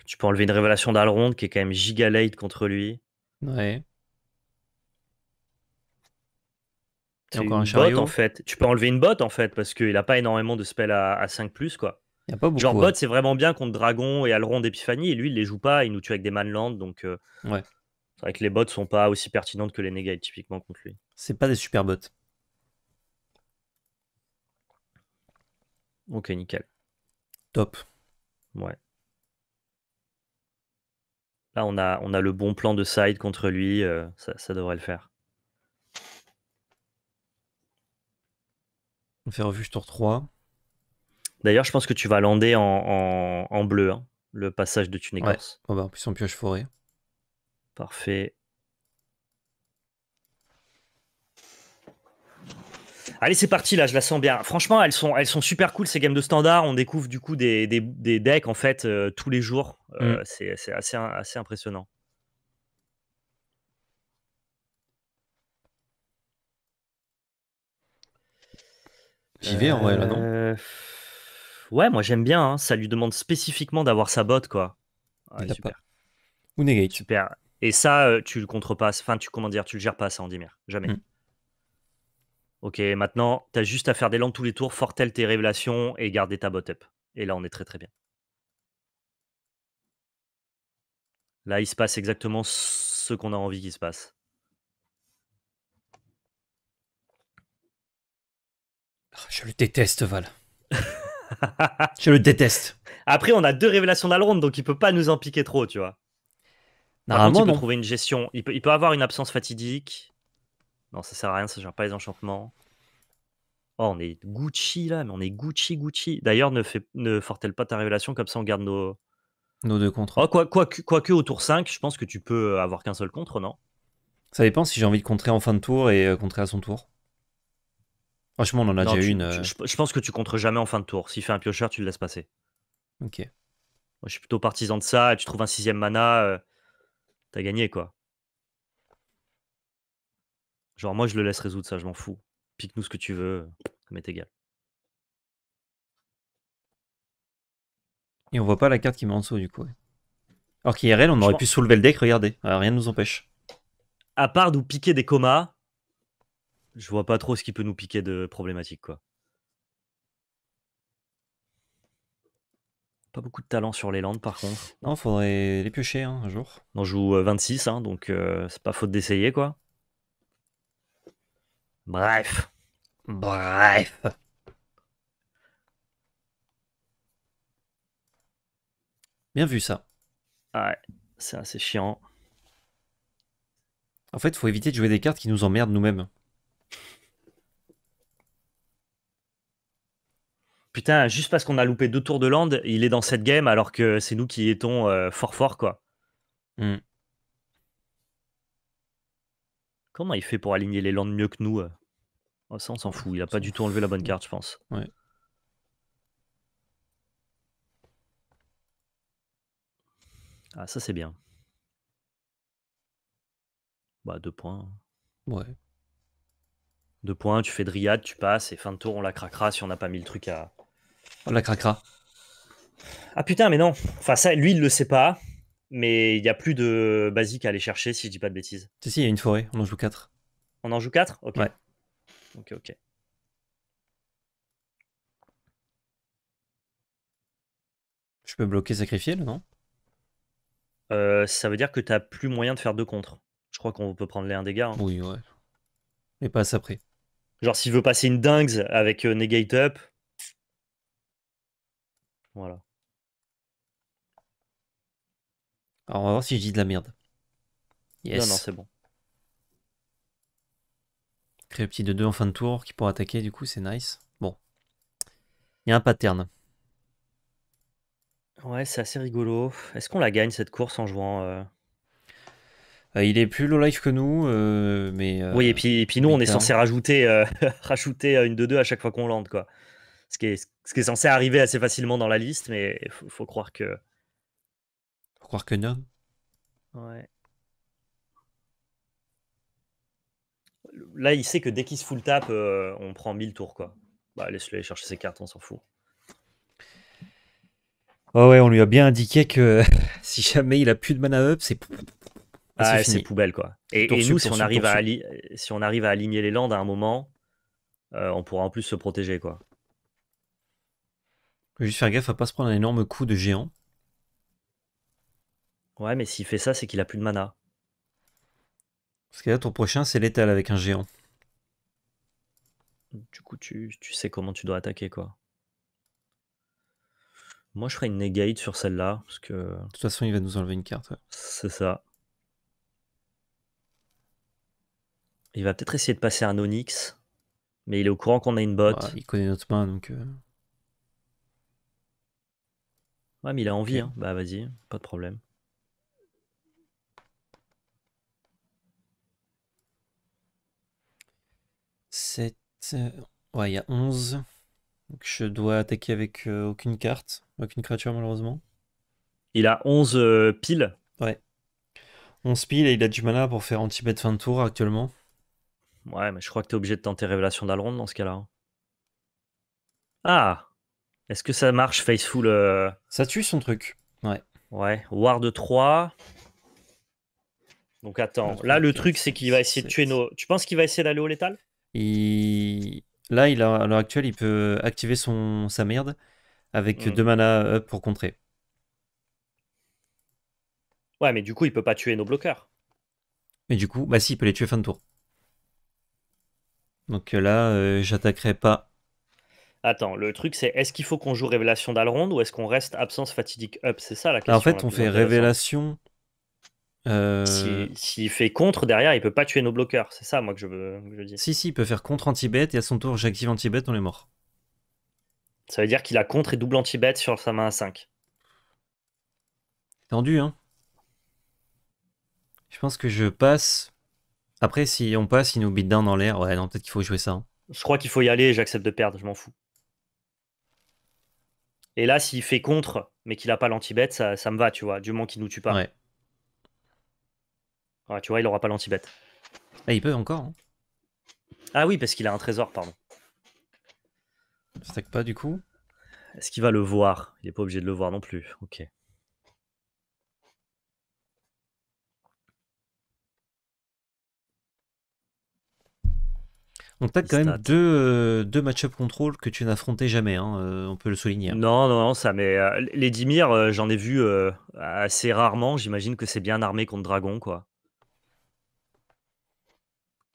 tu peux enlever une révélation d'Alrond qui est quand même giga late contre lui. Ouais. C'est en fait. Tu peux enlever une botte en fait parce qu'il n'a pas énormément de spells à, 5 plus quoi. Y a pas beaucoup, Genre c'est vraiment bien contre Dragon et Alrond d'Epiphanie et lui il les joue pas, il nous tue avec des manlands donc euh, ouais. c'est vrai que les bottes sont pas aussi pertinentes que les negates typiquement contre lui. C'est pas des super bottes Ok nickel. Top. Ouais. Là, on a, on a le bon plan de side contre lui. Euh, ça, devrait le faire. On fait revue tour 3. D'ailleurs, je pense que tu vas lander en, en- bleu, hein, le passage de Ouais. On oh va bah, en plus on pioche forêt. Parfait. Allez, c'est parti là, je la sens bien. Franchement, elles sont, elles sont super cool ces games de standard. On découvre du coup des, decks en fait euh, tous les jours. Euh, mm. C'est assez, assez impressionnant. J'y vais en vrai là, non euh, Ouais, moi j'aime bien. Hein. Ça lui demande spécifiquement d'avoir sa botte quoi. super. Ou negate. Super. Et ça, tu le contrepasses. Enfin, tu comment dire, tu le gères pas ça, Andimir. Jamais. Mm. Ok, maintenant, t'as juste à faire des landes tous les tours, fortel tes révélations et garder ta bot-up. Et là, on est très très bien. Là, il se passe exactement ce qu'on a envie qu'il se passe. Ah, je le déteste, Val. je le déteste. Après, on a deux révélations ronde, donc il peut pas nous en piquer trop, tu vois. Normalement, il peut trouver une gestion. il peut avoir une absence fatidique. Non, ça sert à rien, ça gère pas les enchantements. Oh, on est Gucci là, mais on est Gucci, Gucci. D'ailleurs, ne, fais, ne fortelle pas ta révélation, comme ça on garde nos, nos deux contre. Quoique, oh, quoi, quoi, quoi, que au tour 5, je pense que tu peux avoir qu'un seul contre, non Ça dépend si j'ai envie de contrer en fin de tour et euh, contrer à son tour. Franchement, on en a déjà eu une. Euh. Je, pense que tu contres jamais en fin de tour. S'il fait un piocheur, tu le laisses passer. Ok. Moi, je suis plutôt partisan de ça. Tu trouves un sixième mana, euh, t'as gagné quoi. Genre, moi, je le laisse résoudre ça, je m'en fous. Pique-nous ce que tu veux, ça m'est égal. Et on voit pas la carte qui met en dessous, du coup. Alors qu'IRL, on aurait pu soulever le deck, regardez, euh, rien ne nous empêche. À part nous piquer des comas, je vois pas trop ce qui peut nous piquer de problématique, quoi. Pas beaucoup de talent sur les landes, par contre. Non, faudrait les piocher hein, un jour. On joue 26, euh, hein, donc euh, c'est pas faute d'essayer, quoi. Bref. Bref. Bien vu ça. Ouais, c'est assez chiant. En fait, il faut éviter de jouer des cartes qui nous emmerdent nous-mêmes. Putain, juste parce qu'on a loupé deux tours de land, il est dans cette game alors que c'est nous qui étions euh, fort fort quoi. Hmm. Comment il fait pour aligner les landes mieux que nous euh Oh, ça, on s'en fout. Il a pas du tout enlevé la bonne carte, je pense. Ah, ça, c'est bien. Bah, deux points. Ouais. Deux points, tu fais Dryad, tu passes, et fin de tour, on la craquera si on n'a pas mis le truc à. On la craquera. Ah putain, mais non. Enfin, ça, lui, il le sait pas. Mais il n'y a plus de basique à aller chercher, si je dis pas de bêtises. Si, il y a une forêt. On en joue 4. On en joue 4 Ok. Ouais. Ok, ok. Je peux bloquer sacrifier le non euh, Ça veut dire que t'as plus moyen de faire deux contre. Je crois qu'on peut prendre les 1 dégâts. Hein. Oui, ouais. Et passe après. Genre, s'il veut passer une dingue avec euh, Negate Up. Voilà. Alors, on va voir si je dis de la merde. Yes. Non, non, c'est bon. Créer le petit 2-2 en fin de tour qui pourra attaquer, du coup, c'est nice. Bon. Il y a un pattern. Ouais, c'est assez rigolo. Est-ce qu'on la gagne cette course en jouant euh euh, Il est plus low life que nous, euh, mais. oui, et puis, et puis nous, on est censé rajouter, rajouter une 2-2 à chaque fois qu'on lande, quoi. Ce qui, est, qui est censé arriver assez facilement dans la liste, mais faut, faut croire que. Faut croire que non. Ouais. là, il sait que dès qu'il se full tap, euh, on prend 1000 tours. quoi. Bah, laisse-le aller chercher ses cartes, on s'en fout. Ah ouais, on lui a bien indiqué que si jamais il a plus de mana up, c'est ah, c'est poubelle quoi. Et, nous, si, on arrive à aligner les landes à un moment, euh, on pourra en plus se protéger quoi. Juste faire gaffe à pas se prendre un énorme coup de géant. Ouais, mais s'il fait ça, c'est qu'il a plus de mana. Parce que là, ton prochain, c'est létal avec un géant. Du coup, tu, sais comment tu dois attaquer, quoi. Moi, je ferai une negate sur celle-là, parce que... De toute façon, il va nous enlever une carte. C'est ça. Il va peut-être essayer de passer un Onyx, mais il est au courant qu'on a une botte. il connaît notre main, donc... Euh. Ouais, mais il a envie, hein. Bah, vas-y, pas de problème. 7. Euh, ouais, il y a 11. Donc je dois attaquer avec euh, aucune carte, aucune créature malheureusement. Il a 11 euh, piles. Ouais. 11 piles et il a du mana pour faire anti-bet fin de tour actuellement. Ouais, mais je crois que tu es obligé de tenter Révélation d'Alrond dans ce cas-là. Hein. Ah Est-ce que ça marche, Faceful Ça tue son truc. Ouais. Ouais. Ward 3. Donc attends. Là, le truc, c'est qu'il va essayer de tuer nos. Tu penses qu'il va essayer d'aller au létal et Là, il a, à l'heure actuelle, il peut activer son... sa merde avec hmm. deux mana up euh, pour contrer. Ouais, mais du coup, il peut pas tuer nos bloqueurs. Mais du coup, bah si, il peut les tuer fin de tour. Donc euh, là, euh, j'attaquerai pas. Attends, le truc c'est est-ce qu'il faut qu'on joue Révélation d'Alrond ou est-ce qu'on reste Absence Fatidique Up C'est ça la bah, question. en fait, on fait Révélation euh, s'il fait contre, derrière, il peut pas tuer nos bloqueurs. C'est ça, moi, que je veux, que Si, si, il peut faire contre anti-bet et à son tour, j'active anti-bet, on est mort. Ça veut dire qu'il a contre et double anti-bet sur sa main à 5. Tendu, hein Je pense que je passe. Après, si on passe, il nous beat dans l'air. Ouais, non, peut-être qu'il faut jouer ça. Hein. Je crois qu'il faut y aller j'accepte de perdre, je m'en fous. Et là, s'il fait contre, mais qu'il a pas l'anti-bet, ça, ça me va, tu vois, du moment qu'il nous tue pas. Ouais tu vois, il aura pas l'anti-bet. Ah, il peut encore. Hein. Ah oui, parce qu'il a un trésor, pardon. Stack pas du coup Est-ce qu'il va le voir Il n'est pas obligé de le voir non plus. Ok. On quand même euh, deux, match-up contrôle que tu n'affrontais jamais, hein, euh, on peut le souligner. Hein. Non, non, non, ça mais euh, les Dimir, j'en ai vu assez rarement. J'imagine que c'est bien armé contre Dragon, quoi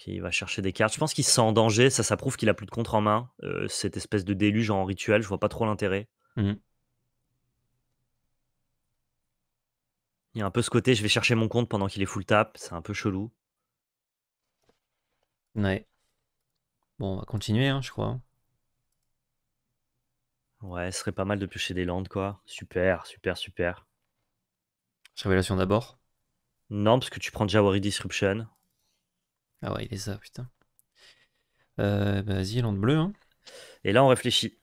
il va chercher des cartes. Je pense qu'il sent en danger, ça, ça prouve qu'il a plus de contre en main. Euh, cette espèce de déluge en rituel, je vois pas trop l'intérêt. Mmh il y a un peu ce côté, je vais chercher mon compte pendant qu'il est full tap, c'est un peu chelou. Ouais. Bon, on va continuer, hein, je crois. Ouais, ce serait pas mal de piocher des landes, quoi. Super, super, super. Révélation d'abord Non, parce que tu prends déjà Disruption. Ah ouais, il est ça putain. Euh, bah, vas-y, l'onde bleue. Hein. Et là, on réfléchit.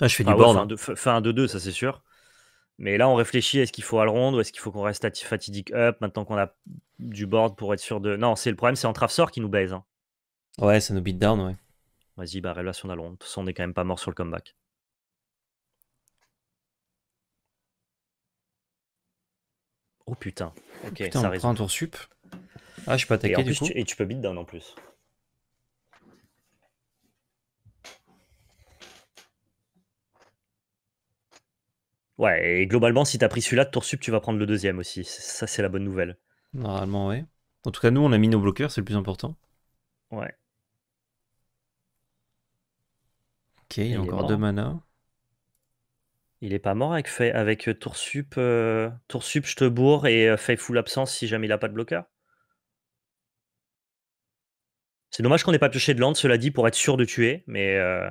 Ah, je fais du board. Hein. Fin, un de, 2, ça c'est sûr. Mais là, on réfléchit est-ce qu'il faut Alrond ou est-ce qu'il faut qu'on reste fatidique up maintenant qu'on a du board pour être sûr de. Non, c'est le problème, c'est sort qui nous baise. Hein. Ouais, ça nous beat down, ouais. Vas-y, bah, révélation on De toute façon, on est quand même pas mort sur le comeback. Oh putain. Ok, ça on prend un tour sup. Ah, je peux pas et du coup. et tu peux beatdown en plus. Ouais, et globalement, si t'as pris celui-là de tour sup, tu vas prendre le deuxième aussi. Ça, c'est la bonne nouvelle. Normalement, ouais. En tout cas, nous, on a mis nos bloqueurs, c'est le plus important. Ouais. Ok, il y a encore deux mana. Il est pas mort avec, avec tour sup, sup je te bourre et euh, full absence si jamais il a pas de bloqueur c'est dommage qu'on n'ait pas pioché de land, cela dit, pour être sûr de tuer, mais euh,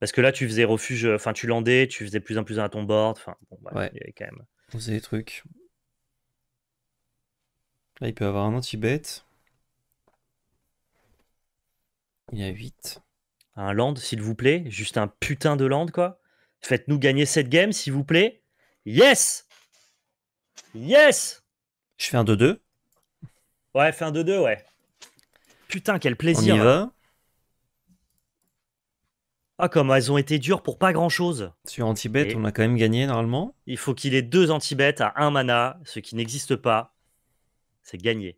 parce que là, tu faisais refuge, enfin, tu landais, tu faisais plus en plus un à ton board, enfin, bon, quand même. On faisait des trucs. Là, il peut avoir un anti-bête. Il y a 8. Un land, s'il vous plaît, juste un putain de land, quoi. Faites-nous gagner cette game, s'il vous plaît. Yes Yes Je fais un 2-2 Ouais, fais un 2-2, ouais. Putain, quel plaisir. On y va. Ah, comme elles ont été dures pour pas grand chose. Sur Antibet, on a quand même gagné normalement. Il faut qu'il ait deux Antibet à un mana, ce qui n'existe pas. C'est gagné.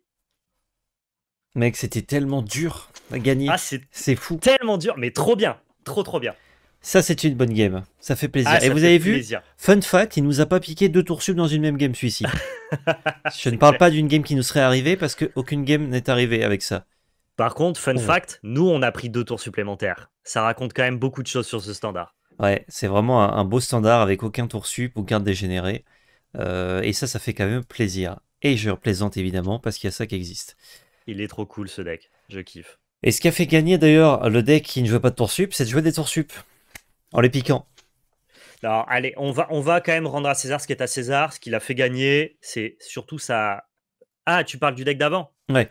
Mec, c'était tellement dur à gagner. Ah, c'est fou. Tellement dur, mais trop bien. Trop, trop bien. Ça, c'est une bonne game. Ça fait plaisir. Ah, Et vous avez vu, fun fact, il nous a pas piqué deux tours sub dans une même game, celui-ci. Je ne parle pas d'une game qui nous serait arrivée parce qu'aucune game n'est arrivée avec ça. Par contre, fun fact, nous, on a pris deux tours supplémentaires. Ça raconte quand même beaucoup de choses sur ce standard. Ouais, c'est vraiment un, beau standard avec aucun tour sup, aucun dégénéré. Euh, et ça, ça fait quand même plaisir. Et je plaisante évidemment parce qu'il y a ça qui existe. Il est trop cool ce deck, je kiffe. Et ce qui a fait gagner d'ailleurs le deck qui ne jouait pas de tour sup, c'est de jouer des tours sup en les piquant. Alors allez, on va, on va quand même rendre à César ce qui est à César, ce qu'il a fait gagner, c'est surtout ça. Ah, tu parles du deck d'avant Ouais.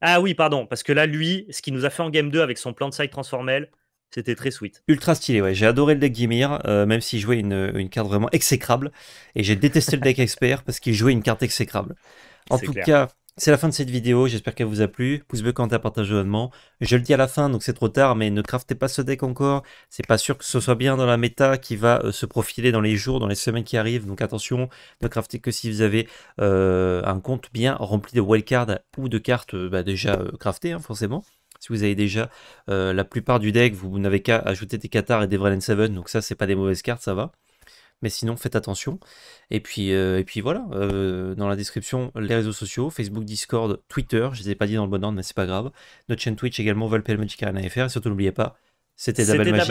Ah oui, pardon, parce que là, lui, ce qu'il nous a fait en game 2 avec son plan de side transformel, c'était très sweet. Ultra stylé, ouais. J'ai adoré le deck Gimir, euh, même s'il jouait une, une, carte vraiment exécrable. Et j'ai détesté le deck expert parce qu'il jouait une carte exécrable. En tout cas, c'est la fin de cette vidéo, j'espère qu'elle vous a plu. Pouce bleu quand à abonnement. Je le dis à la fin, donc c'est trop tard, mais ne craftez pas ce deck encore. C'est pas sûr que ce soit bien dans la méta qui va euh, se profiler dans les jours, dans les semaines qui arrivent. Donc attention, ne craftez que si vous avez euh, un compte bien rempli de wildcards ou de cartes euh, bah, déjà craftées, hein, forcément. Si vous avez déjà la plupart du deck, vous n'avez qu'à ajouter des Qatar et des Vralen 7, donc ça, c'est pas des mauvaises cartes, ça va. Mais sinon, faites attention. Et puis, euh, et puis voilà, euh, dans la description, les réseaux sociaux, Facebook, Discord, Twitter, je ne les ai pas dit dans le bon ordre, mais c'est pas grave. Notre chaîne Twitch également, FR Et surtout, n'oubliez pas, c'était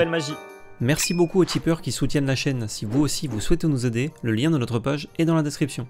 magie. Merci beaucoup aux tipeurs qui soutiennent la chaîne. Si vous aussi vous souhaitez nous aider, le lien de notre page est dans la description.